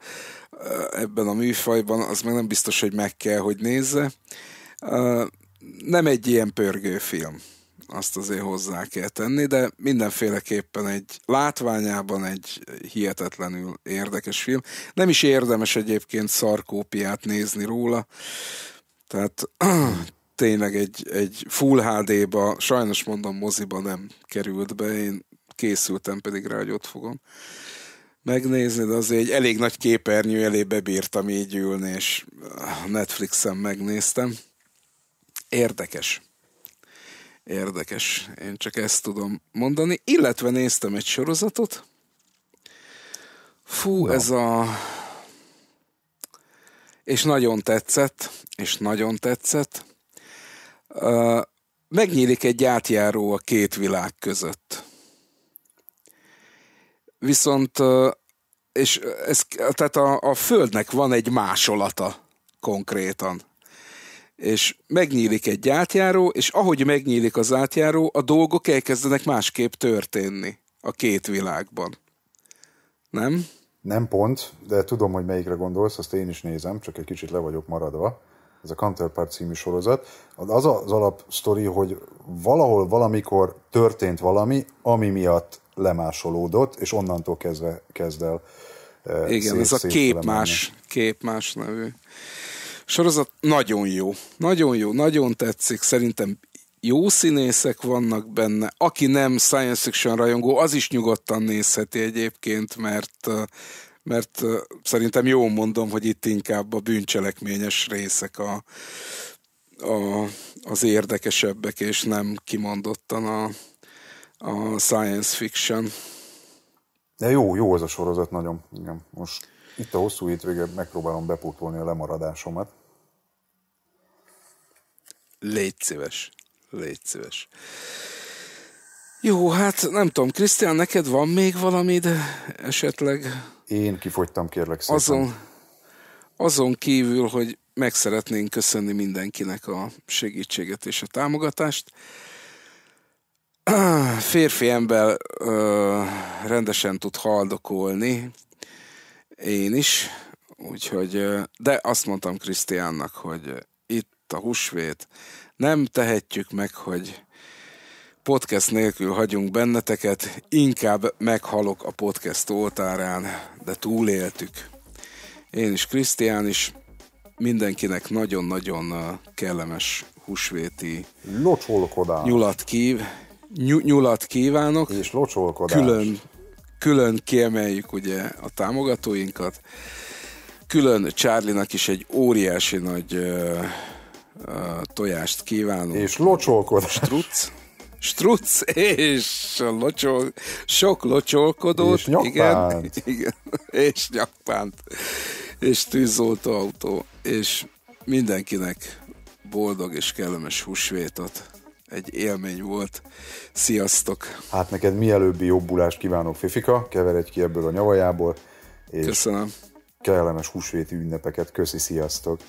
ebben a műfajban, az meg nem biztos, hogy meg kell, hogy nézze. Nem egy ilyen pörgő film azt azért hozzá kell tenni, de mindenféleképpen egy látványában egy hihetetlenül érdekes film. Nem is érdemes egyébként szarkópiát nézni róla, tehát <clears throat> tényleg egy, egy full HD-ba, sajnos mondom moziba nem került be, én készültem pedig rá, hogy ott fogom megnézni, de azért egy elég nagy képernyő elé bebírtam így ülni, és Netflixen megnéztem. Érdekes érdekes. Én csak ezt tudom mondani. Illetve néztem egy sorozatot. Fú, ja. ez a... És nagyon tetszett, és nagyon tetszett. megnyílik egy átjáró a két világ között. Viszont, és ez, tehát a, a Földnek van egy másolata konkrétan és megnyílik egy átjáró, és ahogy megnyílik az átjáró, a dolgok elkezdenek másképp történni a két világban. Nem? Nem pont, de tudom, hogy melyikre gondolsz, azt én is nézem, csak egy kicsit le vagyok maradva. Ez a Counterpart című sorozat. Az az sztori, hogy valahol valamikor történt valami, ami miatt lemásolódott, és onnantól kezdve kezd el eh, Igen, szép, ez a képmás, képmás nevű sorozat nagyon jó. Nagyon jó, nagyon tetszik. Szerintem jó színészek vannak benne. Aki nem science fiction rajongó, az is nyugodtan nézheti egyébként, mert mert szerintem jó mondom, hogy itt inkább a bűncselekményes részek a, a, az érdekesebbek, és nem kimondottan a, a science fiction. De jó, jó ez a sorozat nagyon. Igen. Most itt a hosszú hétvége megpróbálom bepótolni a lemaradásomat. Légy szíves. Légy szíves. Jó, hát nem tudom, Krisztián, neked van még valamid esetleg? Én kifogytam, kérlek szépen. Azon, azon kívül, hogy meg szeretnénk köszönni mindenkinek a segítséget és a támogatást. <clears throat> Férfi ember ö, rendesen tud haldokolni, én is, úgyhogy, de azt mondtam Krisztiánnak, hogy lett a húsvét. Nem tehetjük meg, hogy podcast nélkül hagyunk benneteket, inkább meghalok a podcast oltárán, de túléltük. Én is, Krisztián is, mindenkinek nagyon-nagyon uh, kellemes húsvéti locsolkodás. Nyulat, kív, ny- nyulat kívánok. És locsolkodás. Külön, külön kiemeljük ugye a támogatóinkat. Külön Csárlinak is egy óriási nagy uh, Eh, tojást kívánunk. És locsolkodás. Struc. Struc és locsol, sok locsolkodót. És nyakpánt. Igen, igen, és nyakpánt. És tűzoltó autó. És mindenkinek boldog és kellemes húsvétot. Egy élmény volt. Sziasztok! Hát neked mielőbbi jobbulást kívánok, Fifika. Keveredj ki ebből a nyavajából. És Köszönöm. Kellemes húsvéti ünnepeket. Köszi, sziasztok!